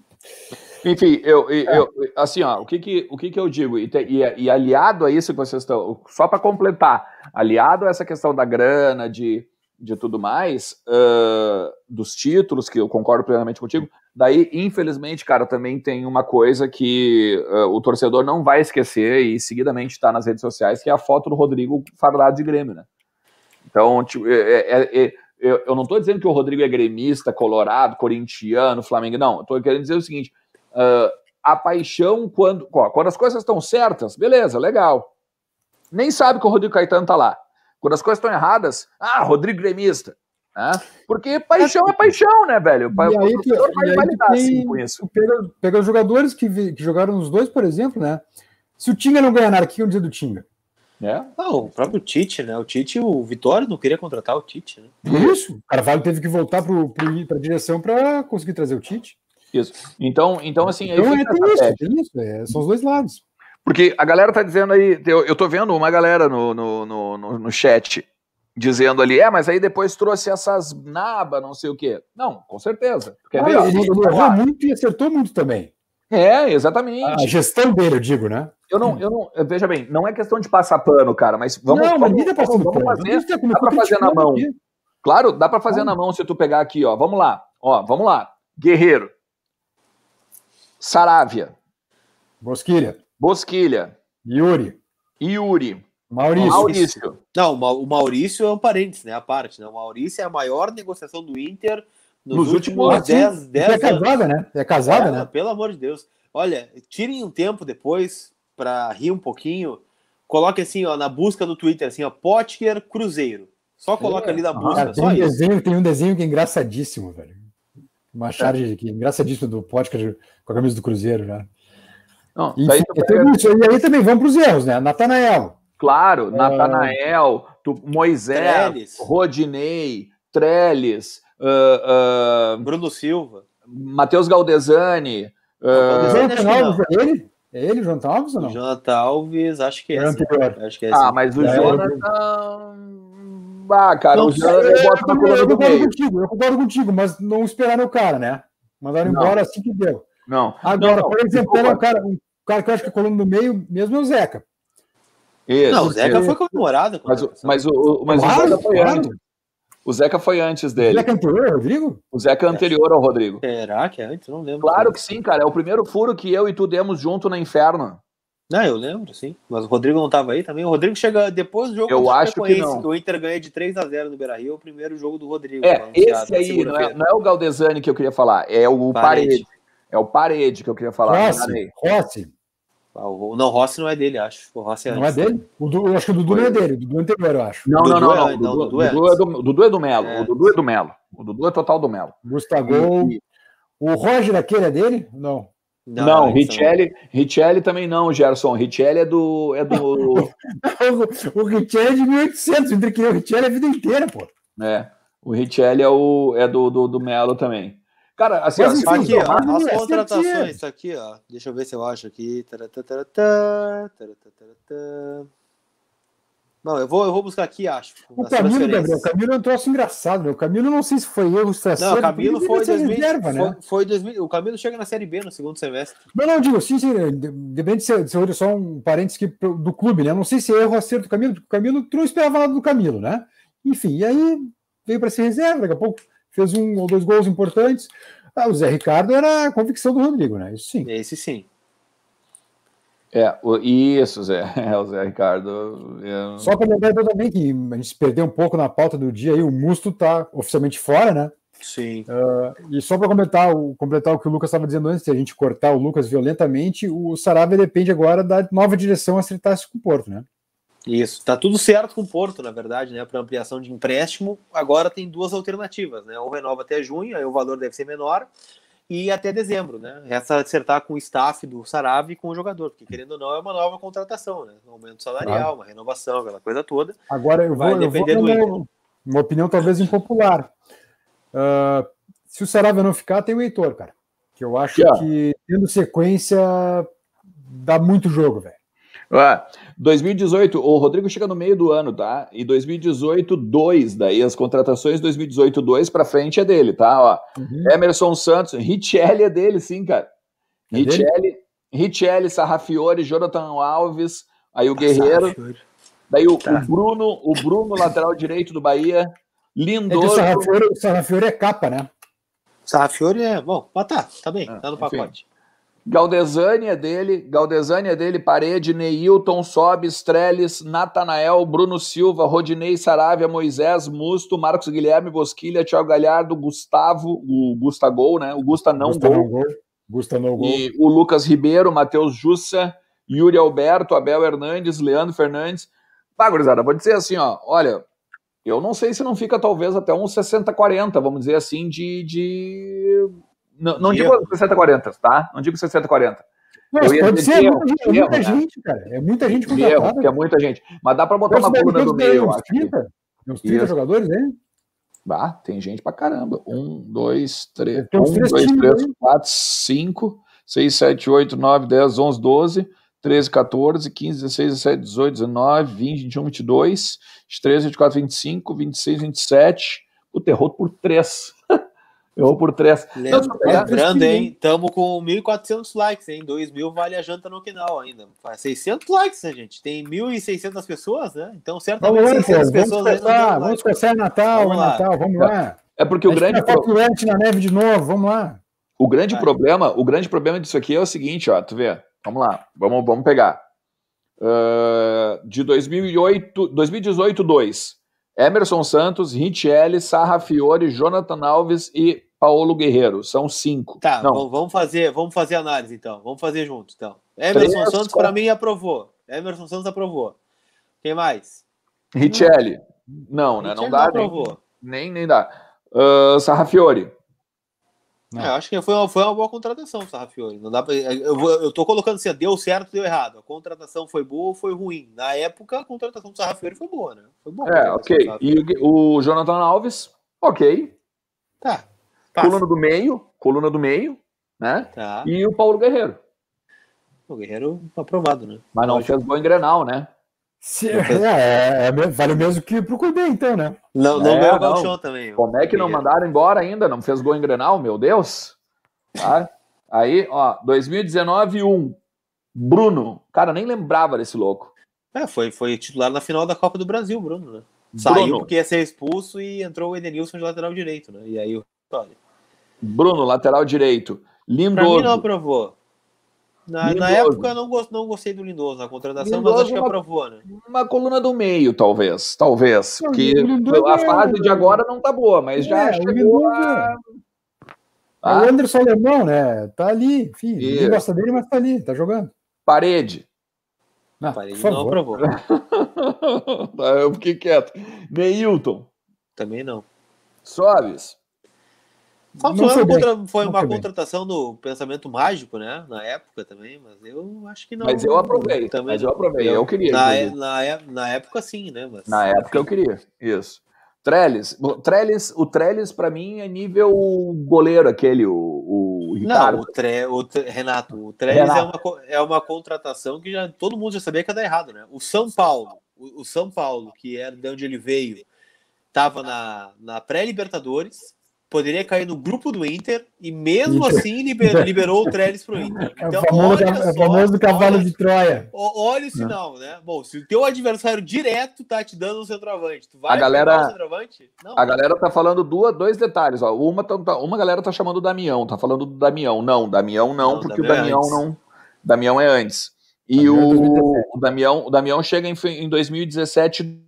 Enfim, eu, eu, é. eu, assim, ó, o que que, o que que eu digo, e, e, e aliado a isso que vocês estão, só para completar, aliado a essa questão da grana, de, de tudo mais, uh, dos títulos, que eu concordo plenamente contigo. Daí, infelizmente, cara, também tem uma coisa que uh, o torcedor não vai esquecer e seguidamente está nas redes sociais, que é a foto do Rodrigo fardado de Grêmio, né? Então, tipo, é, é, é, é eu, não estou dizendo que o Rodrigo é gremista, colorado, corintiano, Flamengo, não. Estou querendo dizer o seguinte: uh, a paixão, quando, quando as coisas estão certas, beleza, legal. Nem sabe que o Rodrigo Caetano está lá quando as coisas estão erradas, ah, Rodrigo Gremista. Né? Porque é paixão é assim. paixão, né, velho? e aí, o tu, vai, e tem, assim com isso. Pega, pega os jogadores que, vi, que, jogaram os dois, por exemplo, né? Se o Tinga não ganhar nada, o que eu dizer do Tinga? É. Não, ah, o próprio Tite, né? O Tite, o Vitória não queria contratar o Tite, né? Isso, o Carvalho teve que voltar para a direção para conseguir trazer o Tite. Isso. Então, então assim, então, é, tem isso, tem isso, é, são os dois lados. Porque a galera tá dizendo aí, eu, eu tô vendo uma galera no, no, no, no, no chat dizendo ali, é, mas aí depois trouxe essas naba, não sei o quê. Não, com certeza. Quer ah, ver? Ele errou muito e acertou muito também. É, exatamente. A gestão dele, eu digo, né? Eu não, eu não, veja bem, não é questão de passar pano, cara, mas vamos, não, vamos, mas vamos, tá vamos fazer, tá dá para fazer na mão. Aqui. Claro, dá para fazer na mão se tu pegar aqui, ó. Vamos lá. Ó, vamos lá. Guerreiro. Saravia. Bosquilha. Bosquilha. Yuri. Yuri. Maurício. Maurício. Não, o Maurício é um parênteses, né? A parte, né? O Maurício é a maior negociação do Inter nos, nos últimos 10 anos. É casada, né? É casada, é, né? Pelo amor de Deus. Olha, tirem um tempo depois para rir um pouquinho. Coloque assim, ó, na busca do Twitter, assim, ó, Potker Cruzeiro. Só coloca é. ali na ah, busca. Ah, tem, um desenho, tem um desenho que é engraçadíssimo, velho. Uma charge é. que é engraçadíssimo engraçadíssima do Potker com a camisa do Cruzeiro já. Né? Não, é isso. E aí também vamos para os erros, né? Natanael. Claro, é... Natanael, Moisés, Rodinei, Trellis, uh, uh, Bruno Silva, Matheus Galdesani. Uh, Jonathan é ele? É ele, Jonathan Alves ou não? Jonathan Alves, acho que é. é esse, acho que é esse. ah, mas o é, Jonathan. Ah, cara, não, o Jonathan. Eu, eu, eu, concordo contigo, eu concordo contigo, mas não esperaram o cara, né? Mandaram não. embora assim que deu. Não. Agora, não, por exemplo, pega um cara, um cara que eu acho que é coluna do meio, mesmo é o Zeca. Isso, não, o Zeca foi comemorado. mas, o, mas, o, mas claro, o Zeca foi antes. O Zeca foi antes dele. O Zeca é anterior ao Rodrigo? O Zeca é anterior ao Rodrigo. Será que é antes? Não lembro. Claro que sim, cara. É o primeiro furo que eu e tu demos junto na Inferno. Não, eu lembro, sim. Mas o Rodrigo não estava aí também. O Rodrigo chega depois do jogo eu acho que, não. que o Inter ganha de 3 a 0 no Beira-Rio, é o primeiro jogo do Rodrigo. É, esse aí, não é, não é, o Galdesani que eu queria falar, é o Parede. Parede. É o Parede que eu queria falar. É Rossi. Rossi. Ah, o, não, o Rossi não é dele, acho. O Rossi é Não é dele? O du, eu acho que o Dudu não é dele. O Dudu é anterior, eu acho. Não, não, é, né? não. O Dudu, é, é do, é do Melo. É. O Dudu é do Melo. O Dudu é total do Melo. Gustavo. E... O Roger aquele é dele? Não. Não, não Richelli, Richelli também não, Gerson. Richelli é do. É do... o, o Richelli é de 1800, entre que o Richelli é a vida inteira, pô. É. O Richelli é, o, é do, do, do Melo também. Cara, assim, Mas, ó, enfim, aqui, ó, as é contratações, isso aqui, ó. Deixa eu ver se eu acho aqui. Não, eu vou, eu vou buscar aqui, acho. O Camilo, Gabriel, o Camilo é um troço engraçado, meu. O Camilo não sei se foi erro, foi é Não, o Camilo foi 2000, reserva, né? foi 2000. O Camilo chega na Série B no segundo semestre. Não, não, digo, sim, sim. Depende se, se eu só um parênteses que, do clube, né? não sei se é erro acerto do Camilo, porque o Camilo, trouxe não esperava do Camilo, né? Enfim, e aí veio para ser reserva, daqui a pouco fez um ou dois gols importantes. Ah, o Zé Ricardo era a convicção do Rodrigo, né? Isso sim. Esse sim. É, isso, Zé. É, o Zé Ricardo. Eu... É só para lembrar então também que a gente perdeu um pouco na pauta do dia aí, o Musto está oficialmente fora, né? Sim. Uh, e só para completar, o, completar o que o Lucas estava dizendo antes, se a gente cortar o Lucas violentamente, o Sarabia depende agora da nova direção acertar-se com o Porto, né? Isso, tá tudo certo com o Porto, na verdade, né? Para ampliação de empréstimo, agora tem duas alternativas, né? Ou renova até junho, aí o valor deve ser menor, e até dezembro, né? Resta acertar com o staff do Sarave e com o jogador, porque querendo ou não é uma nova contratação, né? Um aumento salarial, claro. uma renovação, aquela coisa toda. Agora eu vou, depender eu vou do uma, uma opinião talvez impopular. Uh, se o Sarave não ficar, tem o Heitor, cara. Que eu acho yeah. que tendo sequência dá muito jogo, velho. 2018, o Rodrigo chega no meio do ano, tá? E 2018, 2, daí as contratações 2018, 2 pra frente é dele, tá? Ó, uhum. Emerson Santos, Richelli é dele, sim, cara. É Richelli, Richelli, Sarrafiore, Jonathan Alves, aí o Guerreiro. Daí o, tá. o, Bruno, o Bruno, lateral direito do Bahia. É Lindoso. É o o Sarrafiore é capa, né? Sarrafiore é. Bom, mas tá, tá bem, ah, tá no pacote. Enfim. Galdesani é dele, Galdesani é dele, Parede, Neilton, Sobes, Trellis, Natanael, Bruno Silva, Rodinei, Saravia, Moisés, Musto, Marcos Guilherme, Bosquilha, Thiago Galhardo, Gustavo, o Gusta Gol, né? O Gusta não Gusta Gol. Não gol. Gusta não gol. E o Lucas Ribeiro, Matheus Jussa, Yuri Alberto, Abel Hernandes, Leandro Fernandes. Pá, gurizada, vou dizer assim, ó, olha, eu não sei se não fica talvez até uns 60-40, vamos dizer assim, de... de não, não digo 60-40, tá? Não digo 60-40. Mas pode ser, é muita, gente, erro, muita né? gente cara. É muita gente com Erro, que é muita gente. Mas dá pra botar uma coluna no meio, eu uns 30, Uns 30 Isso. jogadores, hein? Bah, tem gente pra caramba. Um, dois, três. Um, dois, times, três, hein? quatro, cinco, seis, sete, oito, nove, dez, onze, doze. 13, 14, 15, 16, 17, 18, 19, 20, 21, 22, 23, 24, 25, 26, 27. O terror por 3. Errou por três. Lembrando, né? é hein? Estamos com 1.400 likes, hein? 2.000 vale a janta no final ainda. Faz 600 likes, né, gente? Tem 1.600 pessoas, né? Então, certamente, vamos 600 lá, pessoas... Vamos começar, vamos começar Natal, vamos né, Natal, vamos lá. É porque o grande... Pro... na neve de novo, vamos lá. O grande, problema, o grande problema disso aqui é o seguinte, ó, tu vê? Vamos lá, vamos, vamos pegar. Uh, de 2008, 2018, 2. Emerson Santos, Richelli, Sarra Fiore, Jonathan Alves e Paulo Guerreiro. São cinco. Tá, Não. vamos fazer, vamos fazer análise então. Vamos fazer junto então. Emerson Três, Santos para mim aprovou. Emerson Santos aprovou. Quem mais? Richelli. Não, né? Richelli Não dá. nem, nem, dá. Uh, Fiore eu É, acho que foi uma, foi uma boa contratação, Sarrafiori. Não dá pra, é, eu, eu tô colocando assim, deu certo, deu errado. A contratação foi boa ou foi ruim? Na época, a contratação do Fiori foi boa, né? Foi boa. É, ok. E o, o Jonathan Alves, ok. Tá. Coluna do meio, coluna do meio, né? Tá. E o Paulo Guerreiro. O Guerreiro aprovado, né? Mas não fez bom em Grenal, né? Se, é, é, é vale o mesmo que pro Cudê, então, né? Não, não é, o Galchão também. Como é que não mandaram embora ainda? Não fez gol em Grenal, meu Deus? Tá? Aí, ó, 2019 1. Bruno. Cara, nem lembrava desse louco. É, foi, foi titular na final da Copa do Brasil, Bruno, né? Saiu Bruno. porque ia ser expulso e entrou o Edenilson de lateral direito, né? E aí o Bruno, lateral direito. Lindo. Pra mim não aprovou. Na, na época eu não, não gostei do Lindoso na contratação, Lindoso mas acho que é uma, aprovou, né? Uma coluna do meio, talvez. Talvez. É, porque a fase é, de agora não tá boa, mas é, já chegou a... É ah. O Anderson Alemão, né? Tá ali, enfim. Isso. Ninguém gosta dele, mas tá ali, tá jogando. Parede. Ah, Parede não aprovou. eu fiquei quieto. Neilton. Também não. Soares foi, é contra... foi uma contratação do pensamento mágico, né? Na época também, mas eu acho que não. Mas eu aprovei. Também. Mas eu aprovei, eu, eu queria. Na, é, na, é, na, época, sim, né? Mas... Na época eu queria, isso. Trellis, Trellis o Trellis para mim é nível goleiro aquele, o, o Ricardo. Não, o, tre, o tre, Renato, o Trellis Renato. É, uma, é uma contratação que já, todo mundo já sabia que ia dar errado, né? O São Paulo, o, o São Paulo, que era de onde ele veio, estava na, na pré-Libertadores, poderia cair no grupo do Inter e mesmo Inter. assim liberou, liberou o Trellis para o Inter. Então, é o então, famoso, é o famoso cavalo olha, de Troia. Olha o sinal, né? Bom, se o teu adversário direto tá te dando um centroavante, tu vai a galera, centroavante? Não. A galera tá falando duas, dois detalhes. Ó. Uma, tá, tá, uma galera tá chamando o Damião, tá falando do Damião. Não, Damião não, não porque Damião o Damião é não. Damião é antes. E é o, o, Damião, o Damião chega em, em 2017.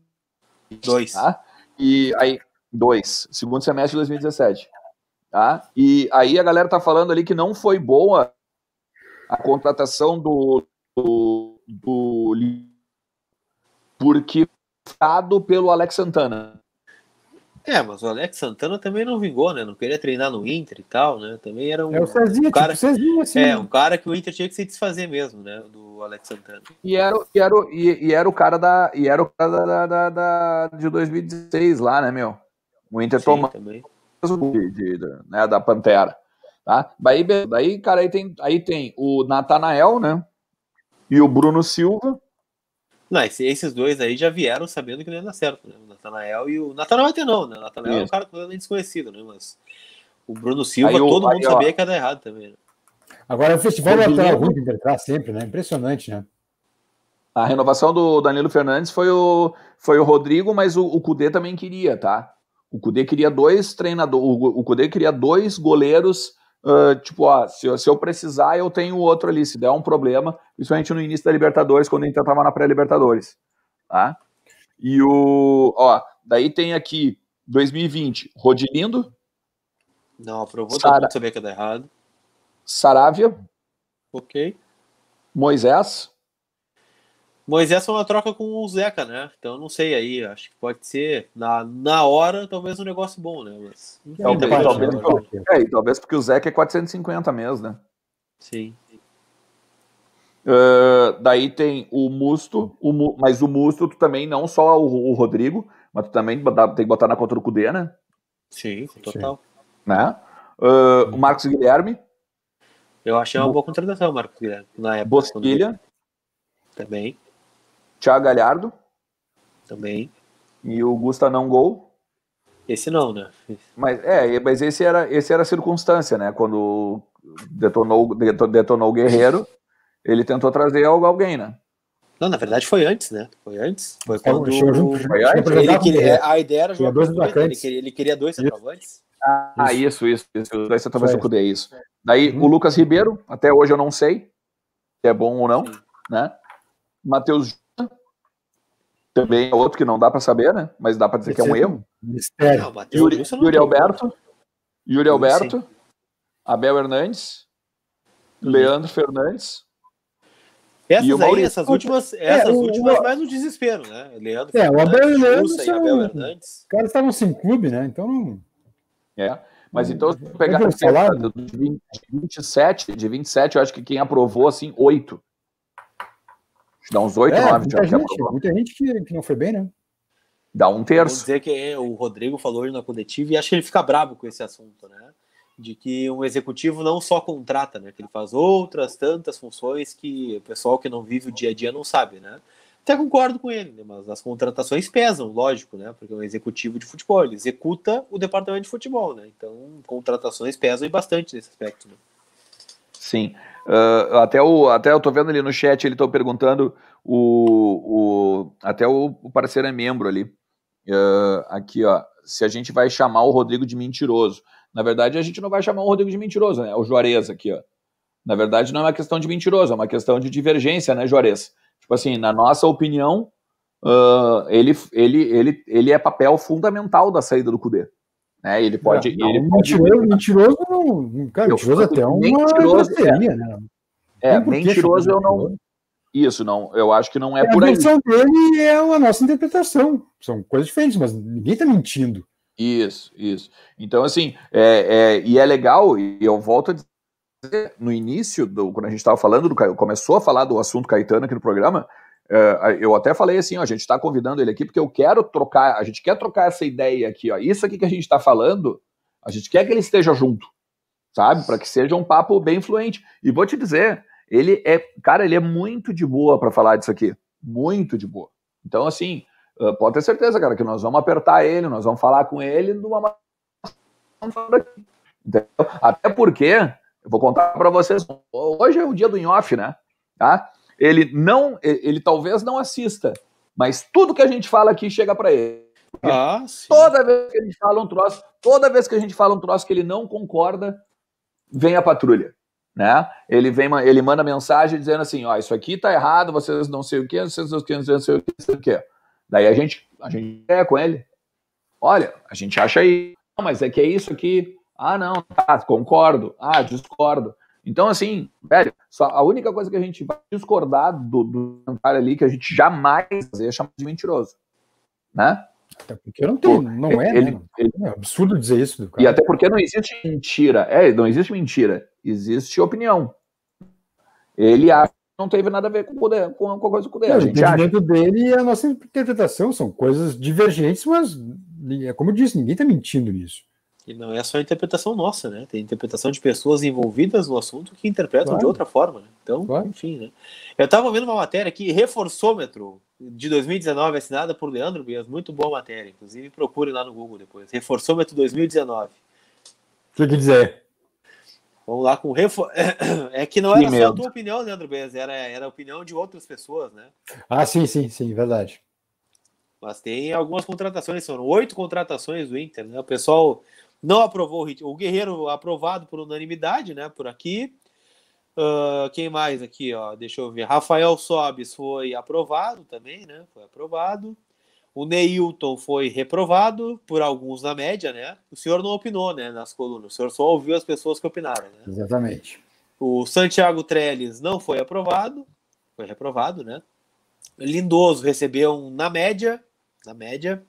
Dois. Tá? E aí, 2, segundo semestre de 2017. Tá? E aí a galera tá falando ali que não foi boa a contratação do, do, do porque dado pelo Alex Santana. É, mas o Alex Santana também não vingou, né? Não queria treinar no Inter e tal, né? Também era um, é o Cezinha, um cara, tipo, Cezinha, assim, é né? um cara que o Inter tinha que se desfazer mesmo, né? Do Alex Santana. E era, e era, e, e era o cara da, e era o cara da, da, da, de 2016 lá, né, meu? O Inter Sim, também. De, de, né, da Pantera. Tá? Daí, daí, cara, aí tem, aí tem o Natanael, né? E o Bruno Silva. Não, esses dois aí já vieram sabendo que não ia dar certo, né? O Natanael e o. Natanael até não, né? O Natanael é um cara desconhecido, né? Mas o Bruno Silva, aí, todo mundo aí, sabia que ia dar errado também. Né? Agora, o festival é lateral ruim de Interclass sempre, né? Impressionante, né? A renovação do Danilo Fernandes foi o, foi o Rodrigo, mas o, o Cudê também queria, tá? O Cudê queria dois treinadores, o, Cudê queria dois goleiros, uh, tipo, ó, ah, se, se, eu precisar, eu tenho outro ali, se der um problema, principalmente no início da Libertadores, quando a gente tava na pré-Libertadores, tá? E o, ó, daí tem aqui 2020, Rodilindo. Não, aprovou, Sara... sabia que ia errado. Saravia. Ok. Moisés. Moisés foi uma troca com o Zeca, né? Então não sei aí, acho que pode ser na, na hora talvez um negócio bom, né? Mas, talvez, é, talvez, porque, é, talvez porque o Zeca é 450 mesmo, né? Sim. Uh, daí tem o Musto, o, mas o Musto tu também não só o, o, Rodrigo, mas tu também tem que botar na conta do Cudê, né? Sim, total. Sim. Né? Uh, o Marcos Guilherme. Eu achei uma boa contratação, Marcos Guilherme, na época. Bosquilha. Também. Thiago Galhardo. Também. E o Gusta não gol. Esse não, né? Mas é, mas esse era, esse era a circunstância, né? Quando detonou, detonou o Guerreiro, ele tentou trazer alguém, né? Não, na verdade foi antes, né? Foi antes. Foi quando o... foi antes. Ele queria, a ideia era jogar dois atacantes. Ele, ele queria, dois centroavantes. Ah, isso, isso, isso. Daí você talvez eu puder isso. Daí uhum. o Lucas Ribeiro, até hoje eu não sei se é bom ou não, Sim. né? Matheus também é outro que não dá para saber, né? Mas dá para dizer que é um erro. Mistério. Yuri, Yuri Alberto. Yuri Alberto. Sim. Abel Hernandes. Uhum. Leandro Fernandes. Essas, aí, essas últimas, é, essas é, o... últimas mais um desespero, né? Leandro é, o Abel Hernandes. São... Abel Hernandes. Os caras estavam sem clube, né? Então não. É. Mas então, se pegar é de 27, de 27, eu acho que quem aprovou, assim, oito Dá uns oito, é, nove. Muita, gente, muita gente que, que não foi bem, né? Dá um terço. Vou dizer que é, o Rodrigo falou hoje na coletiva e acho que ele fica bravo com esse assunto, né? De que um executivo não só contrata, né? Que ele faz outras tantas funções que o pessoal que não vive o dia a dia não sabe, né? Até concordo com ele, né? mas as contratações pesam, lógico, né? Porque é um executivo de futebol, ele executa o departamento de futebol, né? Então, contratações pesam bastante nesse aspecto, né? Sim. Uh, até, o, até eu tô vendo ali no chat, ele tá perguntando, o, o, até o, parceiro é membro ali, uh, aqui, ó, se a gente vai chamar o Rodrigo de mentiroso. Na verdade, a gente não vai chamar o Rodrigo de mentiroso, né? É o Juarez aqui, ó. Na verdade, não é uma questão de mentiroso, é uma questão de divergência, né, Juarez? Tipo assim, na nossa opinião, uh, ele, ele, ele, ele é papel fundamental da saída do CUDE. Né? Ele pode. Não, ele não, pode mentiroso, não. Cara, mentiroso até é um. Mentiroso, é, né? é mentiroso eu não. Isso, não, eu acho que não é, é por aí. A versão dele é a nossa interpretação. São coisas diferentes, mas ninguém está mentindo. Isso, isso. Então, assim, é, é, e é legal, e eu volto a dizer, no início, do, quando a gente estava falando, do, começou a falar do assunto Caetano aqui no programa, é, eu até falei assim, ó, a gente está convidando ele aqui porque eu quero trocar, a gente quer trocar essa ideia aqui, ó. Isso aqui que a gente está falando, a gente quer que ele esteja junto, sabe? Para que seja um papo bem fluente. E vou te dizer, ele é, cara, ele é muito de boa para falar disso aqui, muito de boa. Então assim, ah, pode ter certeza, cara, que nós vamos apertar ele, nós vamos falar com ele de uma Entendeu? Até porque, eu vou contar para vocês, hoje é o dia do in-off, né? Tá? ele não, ele talvez não assista, mas tudo que a gente fala aqui chega para ele. Ah, toda vez que a gente fala um troço, toda vez que a gente fala um troço que ele não concorda, vem a patrulha, né? Ele vem, ele manda mensagem dizendo assim, ó, isso aqui tá errado, vocês não sei o que, vocês não sei o que, não sei o que. Daí a gente, a gente é com ele. Olha, a gente acha aí, mas é que é isso aqui. Ah, não, tá, concordo. Ah, discordo. Então, assim, velho, a única coisa que a gente vai discordar do, do comentário ali que a gente jamais fazer é chamar de mentiroso. Né? Até porque não tem, não é, ele, né? ele, é absurdo dizer isso. E até porque não existe mentira. É, não existe mentira. Existe opinião. Ele acha que não teve nada a ver com, poder, com a coisa com o poder. o entendimento dele e a nossa interpretação são coisas divergentes, mas, é como eu disse, ninguém está mentindo nisso. E não é só a interpretação nossa, né? Tem interpretação de pessoas envolvidas no assunto que interpretam claro. de outra forma. Né? Então, claro. enfim, né? Eu estava vendo uma matéria que reforçômetro de 2019, assinada por Leandro Bias, muito boa matéria. Inclusive, procure lá no Google depois. Reforçômetro 2019. O que, dizer? Vamos lá com refor... É que não era só a tua opinião, Leandro Bez, era, era a opinião de outras pessoas, né? Ah, sim, sim, sim, verdade. Mas tem algumas contratações, foram oito contratações do Inter, né? O pessoal não aprovou o O Guerreiro aprovado por unanimidade, né? Por aqui. Uh, quem mais aqui, ó? Deixa eu ver. Rafael Sobes foi aprovado também, né? Foi aprovado. O Neilton foi reprovado por alguns na média, né? O senhor não opinou, né? Nas colunas. O senhor só ouviu as pessoas que opinaram, né? Exatamente. O Santiago Trellis não foi aprovado. Foi reprovado, né? Lindoso recebeu um na média. Na média.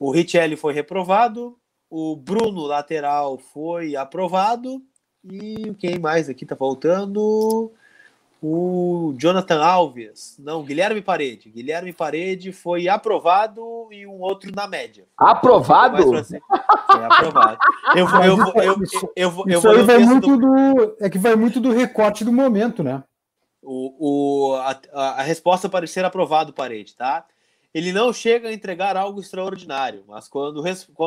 O Richelli foi reprovado. O Bruno, lateral, foi aprovado. E quem mais aqui tá faltando? O Jonathan Alves. Não, Guilherme Parede. Guilherme Parede foi aprovado e um outro na média. Aprovado? Foi aprovado. Eu vou. Eu, vou, Isso aí do... É que vai muito do recorte do momento, né? O, o, a, a resposta para ser aprovado, Parede, tá? Ele não chega a entregar algo extraordinário, mas quando,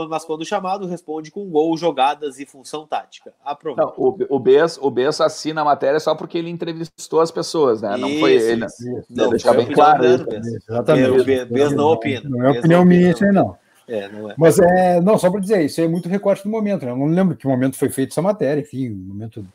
mas quando chamado, responde com gol, jogadas e função tática. Aprovado. o, o, Bess, o Bess assina a matéria só porque ele entrevistou as pessoas, né? Não isso, foi ele. Né? Isso, isso. Não, deixar bem claro. Exatamente. É, o Bess não opina. Não é opinião minha isso aí, não. É, não é. Mas é, não, só para dizer, isso é muito recorte do momento, né? Eu não lembro que momento foi feita essa matéria, enfim, momento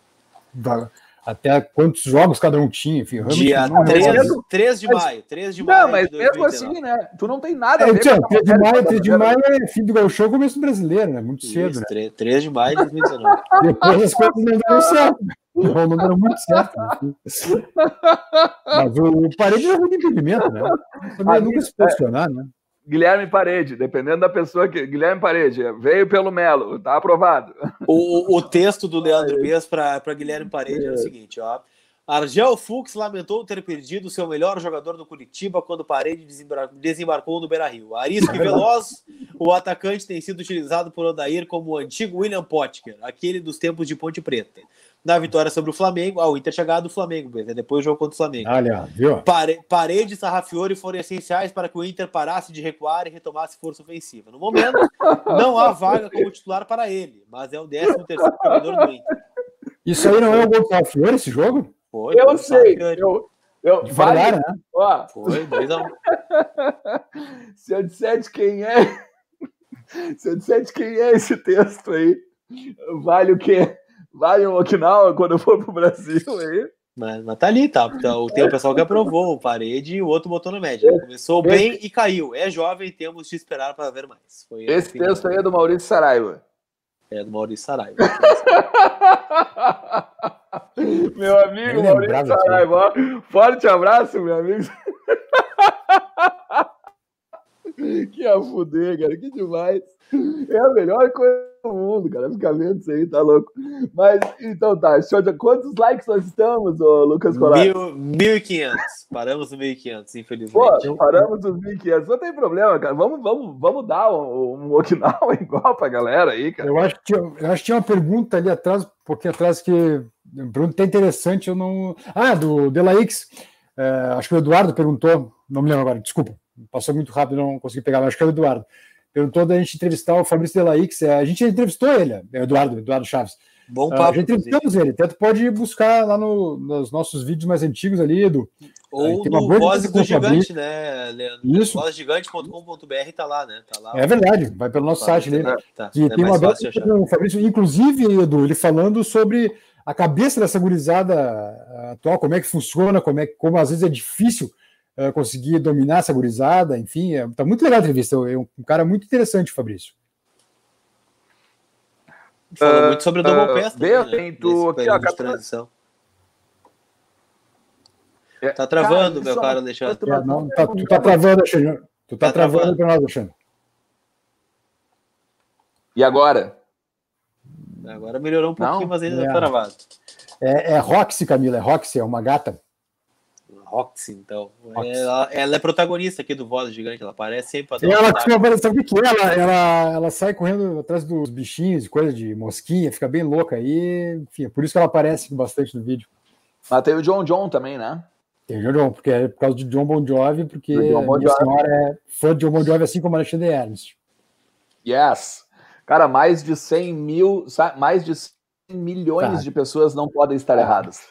da, até quantos jogos cada um tinha, enfim. Dia 3, 3 de maio, 3 de maio. Não, mas mesmo assim, né? Tu não tem nada é, então, a ver tia, com 3 de maio, 3 de maio é fim do show, começo brasileiro, né? Muito cedo. Isso, né? 3, 3 de maio de 2019. Depois as coisas não deram certo. Não, não deram muito certo. Né? Mas o, o parede é muito impedimento, né? Também é nunca se posicionar, né? Guilherme Parede, dependendo da pessoa que. Guilherme Parede, veio pelo Melo, tá aprovado. O, o texto do Leandro Bez para Guilherme Parede é o é. seguinte, ó. Argel Fux lamentou ter perdido seu melhor jogador do Curitiba quando Parede desembarcou no Beira-Rio. Arisco Veloz, o atacante tem sido utilizado por Odair como o antigo William Potker, aquele dos tempos de Ponte Preta na vitória sobre o Flamengo. Ah, o Inter tinha ganhado o Flamengo, beleza? É depois o jogo contra o Flamengo. Ah, Olha, viu? Pare, parede e Sarrafiori foram essenciais para que o Inter parasse de recuar e retomasse força ofensiva. No momento, não há vaga como titular para ele, mas é o 13 terceiro jogador do Inter. Isso aí não é o gol do Sarrafiori, esse jogo? Foi, eu sei, eu, eu, de né? Ó, Foi, dois a um. Se eu disser de quem é... Se eu disser de quem é esse texto aí, vale o quê? vai em Okinawa quando eu for pro Brasil aí. Mas, mas tá ali, tá. Então, tem o pessoal que aprovou o parede e o outro botou na média. Começou bem e caiu. É jovem, temos de esperar para ver mais. Foi Esse texto aí é do Maurício Saraiva. É do Maurício Saraiva. meu amigo Maurício né? Saraiva. Forte abraço, meu amigo. que a fuder, cara, que demais. É a melhor coisa do mundo, cara. Ficar vendo isso aí, tá louco. Mas, então tá, show de... quantos likes nós estamos, ô Lucas Colar? 1.500. Paramos no 1.500, infelizmente. Pô, paramos nos 1.500. Não tem problema, cara. Vamos, vamos, vamos dar um, um Okinawa igual pra galera aí, cara. Eu acho, que, eu acho que tinha uma pergunta ali atrás, um pouquinho atrás, que, Bruno, tá interessante, eu não... Ah, do Delaix. É, acho que o Eduardo perguntou, não me lembro agora, desculpa passou muito rápido, não consegui pegar, mas acho que é o Eduardo. Perguntou da gente entrevistar o Fabrício Delaix, é, a gente entrevistou ele, é, Eduardo, Eduardo Chaves. Bom ah, papo. Uh, já entrevistamos ele, tanto pode buscar lá no, nos nossos vídeos mais antigos ali, Edu. Ou no Voz do Gigante, né, Leandro? Isso. Vozgigante.com.br tá lá, né? Tá lá. É verdade, vai pelo nosso site ali. Tá, é tem uma o Fabrício, inclusive, Edu, ele falando sobre a cabeça dessa gurizada atual, como é que funciona, como é como às vezes é difícil eh, conseguir dominar essa gurizada, enfim, é, tá muito legal a entrevista, é um, um cara muito interessante, Fabrício. Falou uh, ah, muito sobre o Double uh, Pass. Bem, né? tem aqui, ó, transição. É, tá travando, cara, meu cara, Alexandre. É, não, tá, tu tá travando, Alexandre. Tu tá, tá travando para nós, Alexandre. E agora? Agora melhorou um pouquinho, não, mas ainda é. tá travado. É, é Roxy, Camila, é Roxy, é uma gata. Roxy, então. Roxy. Ela, ela, é protagonista aqui do Voz Gigante, ela aparece sempre. Ela, sabe o que Ela, ela, ela sai correndo atrás dos bichinhos, coisa de mosquinha, fica bem louca aí. Enfim, é por isso que ela aparece bastante no vídeo. Mas ah, tem o John John também, né? Tem o John John, porque é por causa de John Bon Jovi, porque John bon Jovi. a senhora é fã de John Bon Jovi, assim como Alexandre Ernst. Yes! Cara, mais de 100 mil, mais de 100 milhões tá. de pessoas não podem estar tá. erradas.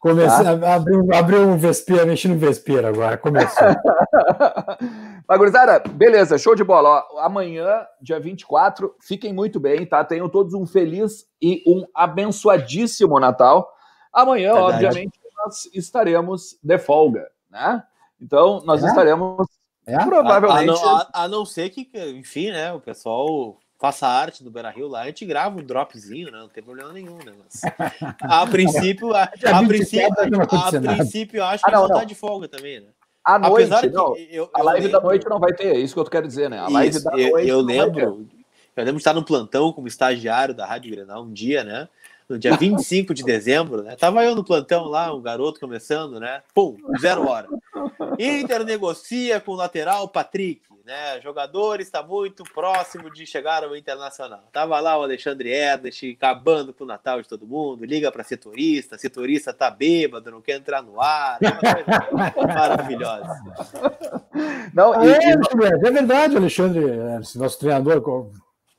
Comecei, tá? abriu, abriu um vespeiro, mexi no vespeiro agora, começou. Magurizada, beleza, show de bola. Ó, amanhã, dia 24, fiquem muito bem, tá? Tenham todos um feliz e um abençoadíssimo Natal. Amanhã, obviamente, nós estaremos de folga, né? Então, nós é? estaremos é? provavelmente... A, a, não, a, a não ser que, enfim, né, o pessoal faça arte do Beira Rio lá, a gente grava um dropzinho, né? Não tem problema nenhum, né? Mas, a princípio, a, a, a princípio, a princípio, acho ah, que ah, não, tá não. tá de folga também, né? À noite, Apesar não, que eu, a eu live lembro... da noite não vai ter, é isso que eu quero dizer, né? A live isso, da eu, noite. Eu, lembro, eu lembro de estar no plantão como estagiário da Rádio Grenal um dia, né? No dia 25 de dezembro, né? Tava eu no plantão lá, um garoto começando, né? Pum, zero hora. Inter negocia com o lateral Patrick né? Jogador está muito próximo de chegar ao Internacional. Tava lá o Alexandre Ernest acabando com o Natal de todo mundo, liga para setorista, setorista tá bêbado, não quer entrar no ar. É maravilhosa. Não, é, é verdade, Alexandre Ernest, nosso treinador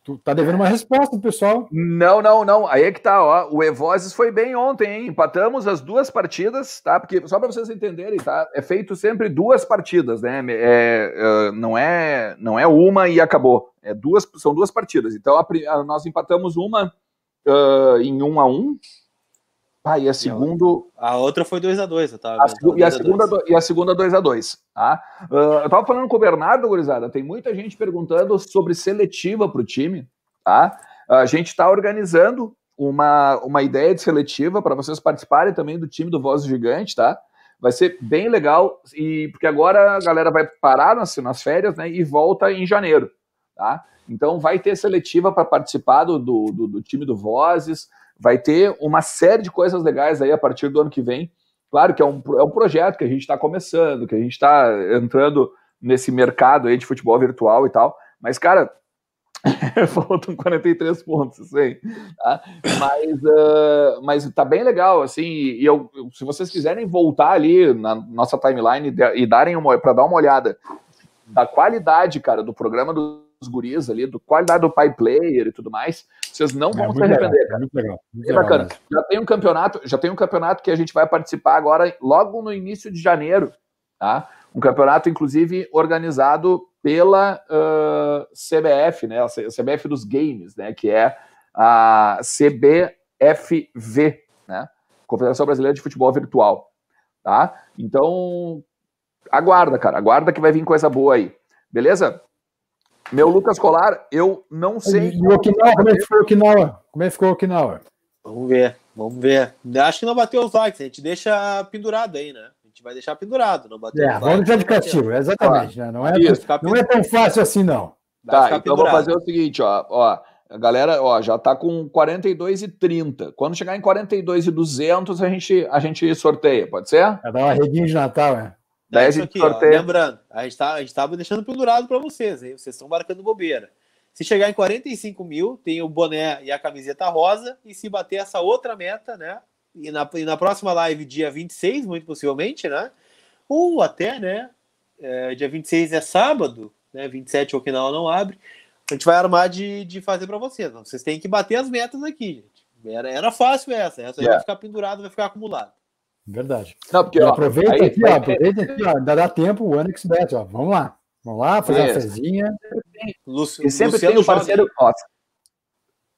Tu tá devendo uma resposta pessoal. Não, não, não. Aí é que tá, ó. O Evozes foi bem ontem, hein? Empatamos as duas partidas, tá? Porque, só para vocês entenderem, tá? É feito sempre duas partidas, né? É, é, ah, não, é, não é uma e acabou. É duas, são duas partidas. Então, a, a, nós empatamos uma uh, em um a um, ah, e a segunda. A outra foi 2x2, dois, a e, a segunda, e a segunda 2x2. Tá? Uh, eu tava falando com o Bernardo, gurizada. Tem muita gente perguntando sobre seletiva para o time. Tá? A gente está organizando uma, uma ideia de seletiva para vocês participarem também do time do Voz Gigante, tá? Vai ser bem legal, e porque agora a galera vai parar nas, nas férias né, e volta em janeiro. Tá? Então vai ter seletiva para participar do, do, do, time do Vozes vai ter uma série de coisas legais aí a partir do ano que vem. Claro que é um, é um projeto que a gente está começando, que a gente está entrando nesse mercado aí de futebol virtual e tal. Mas, cara, faltam 43 pontos, isso Tá? Mas, uh, mas tá bem legal, assim. E eu, se vocês quiserem voltar ali na nossa timeline e darem uma para dar uma olhada da qualidade, cara, do programa do os guris ali, do qualidade do pai player e tudo mais. Vocês não vão é, se arrepender, legal, Muito legal, muito é bacana. Legal, já tem um campeonato, já tem um campeonato que a gente vai participar agora, logo no início de janeiro, tá? Um campeonato, inclusive, organizado pela uh, CBF, né? A CBF dos Games, né? Que é a CBFV, né? Confederação Brasileira de Futebol Virtual, tá? Então, aguarda, cara, aguarda que vai vir coisa boa aí, beleza? Meu Lucas Colar, eu não sei. E Okinawa, como é que ficou Okinawa? Como é que ficou Okinawa? Vamos ver, vamos ver. Acho que não bateu os likes, a gente deixa pendurado aí, né? A gente vai deixar pendurado, não bateu é, os likes. Vamos deixar de castigo, exatamente. Tá. né? não, é, isso, não é tão fácil assim, não. Vai tá, então vou fazer o seguinte, ó. ó a galera ó, já tá com 42 e 30. Quando chegar em 42 e 200, a gente, a gente sorteia, pode ser? Vai é, dar uma redinha de Natal, né? 10 a gente ó, lembrando, a gente tá, estava deixando pendurado para vocês, vocês estão marcando bobeira. Se chegar em 45 mil, tem o boné e a camiseta rosa, e se bater essa outra meta, né? E na, e na próxima live, dia 26, muito possivelmente, né? Ou até, né? É, dia 26 é sábado, né? 27 que não abre. A gente vai armar de, de fazer para vocês. Vocês têm que bater as metas aqui, gente. Era, era fácil essa. Essa yeah. É. vai ficar pendurada, vai ficar acumulada. Verdade. Não, porque, ó, aproveita aí, aqui, ó, aproveita aqui, ó, ainda dá tempo o Annex Bet, ó. Vamos lá. Vamos lá, fazer isso. uma fezinha. Lúcio, e sempre Luciano tem o um parceiro. Ó,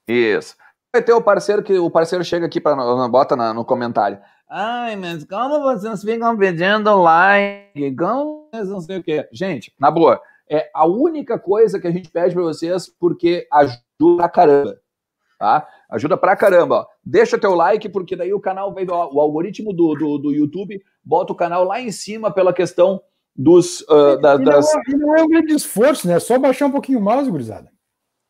isso. Vai ter o parceiro que o parceiro chega aqui para bota na, no comentário. Ai, mas como vocês ficam pedindo like? Como vocês não sei o quê? Gente, na boa, é a única coisa que a gente pede para vocês porque ajuda caramba tá? Ajuda pra caramba. Deixa teu like, porque daí o canal vem o algoritmo do, do, do, YouTube, bota o canal lá em cima pela questão dos. Uh, da, e das... Não, é, não é um grande esforço, né? É só baixar um pouquinho o mouse, gurizada.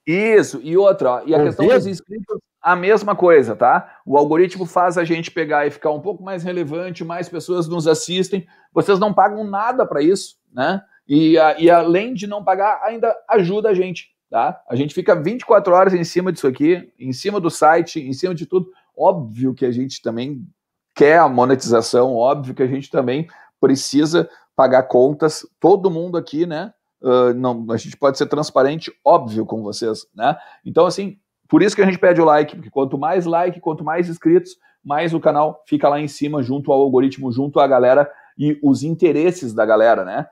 Isso, e outra, ó, e a questão Deus. dos inscritos, a mesma coisa, tá? O algoritmo faz a gente pegar e ficar um pouco mais relevante, mais pessoas nos assistem. Vocês não pagam nada para isso, né? E, e além de não pagar, ainda ajuda a gente. Tá? A gente fica 24 horas em cima disso aqui, em cima do site, em cima de tudo. Óbvio que a gente também quer a monetização, óbvio que a gente também precisa pagar contas. Todo mundo aqui, né? Uh, não, a gente pode ser transparente, óbvio com vocês, né? Então, assim, por isso que a gente pede o like, porque quanto mais like, quanto mais inscritos, mais o canal fica lá em cima, junto ao algoritmo, junto à galera e os interesses da galera, né?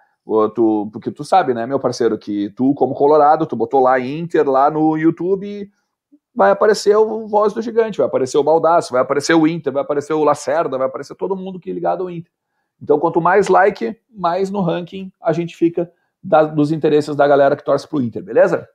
tu, porque tu sabe, né, meu parceiro, que tu, como Colorado, tu botou lá Inter lá no YouTube, vai aparecer o Voz do Gigante, vai aparecer o Baldaço, vai aparecer o Inter, vai aparecer o Lacerda, vai aparecer todo mundo que é ligado ao Inter. Então, quanto mais like, mais no ranking a gente fica da, dos interesses da galera que torce pro Inter, beleza?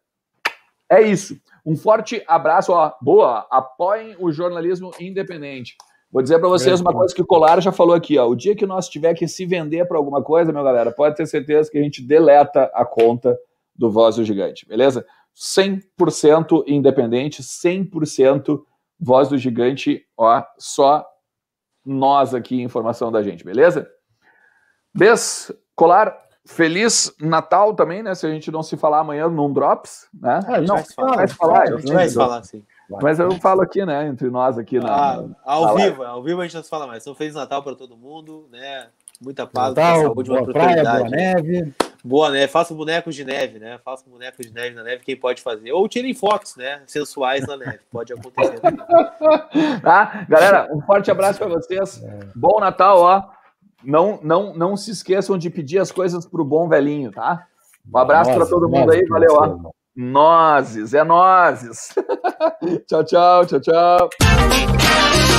É isso. Um forte abraço, ó, boa, apoiem o jornalismo independente. Vou dizer para vocês uma coisa que o Colar já falou aqui, ó. O dia que nós tiver que se vender para alguma coisa, meu galera, pode ter certeza que a gente deleta a conta do Voz do Gigante, beleza? 100% independente, 100% Voz do Gigante, ó, só nós aqui, informação da gente, beleza? Bes, Colar, feliz Natal também, né? Se a gente não se falar amanhã num Drops, né? Ah, a gente não, vai se falar, vai se falar, a gente vai se falar, sim. Mas eu falo aqui, né? Entre nós aqui. Na, ah, ao vivo, live. ao vivo a gente não se fala mais. Então, Feliz Natal para todo mundo, né? Muita paz, Natal, muita saúde, boa uma praia, boa neve. Boa, né? Faça bonecos de neve, né? Faça bonecos de neve na neve, quem pode fazer. Ou tirem fotos, né? Sensuais na neve, pode acontecer. tá? Galera, um forte abraço para vocês. É. Bom Natal, ó. Não, não, não se esqueçam de pedir as coisas pro bom velhinho, tá? Um abraço para todo mundo aí, valeu, ó. Nozes, é nozes. tchau, tchau, tchau, tchau.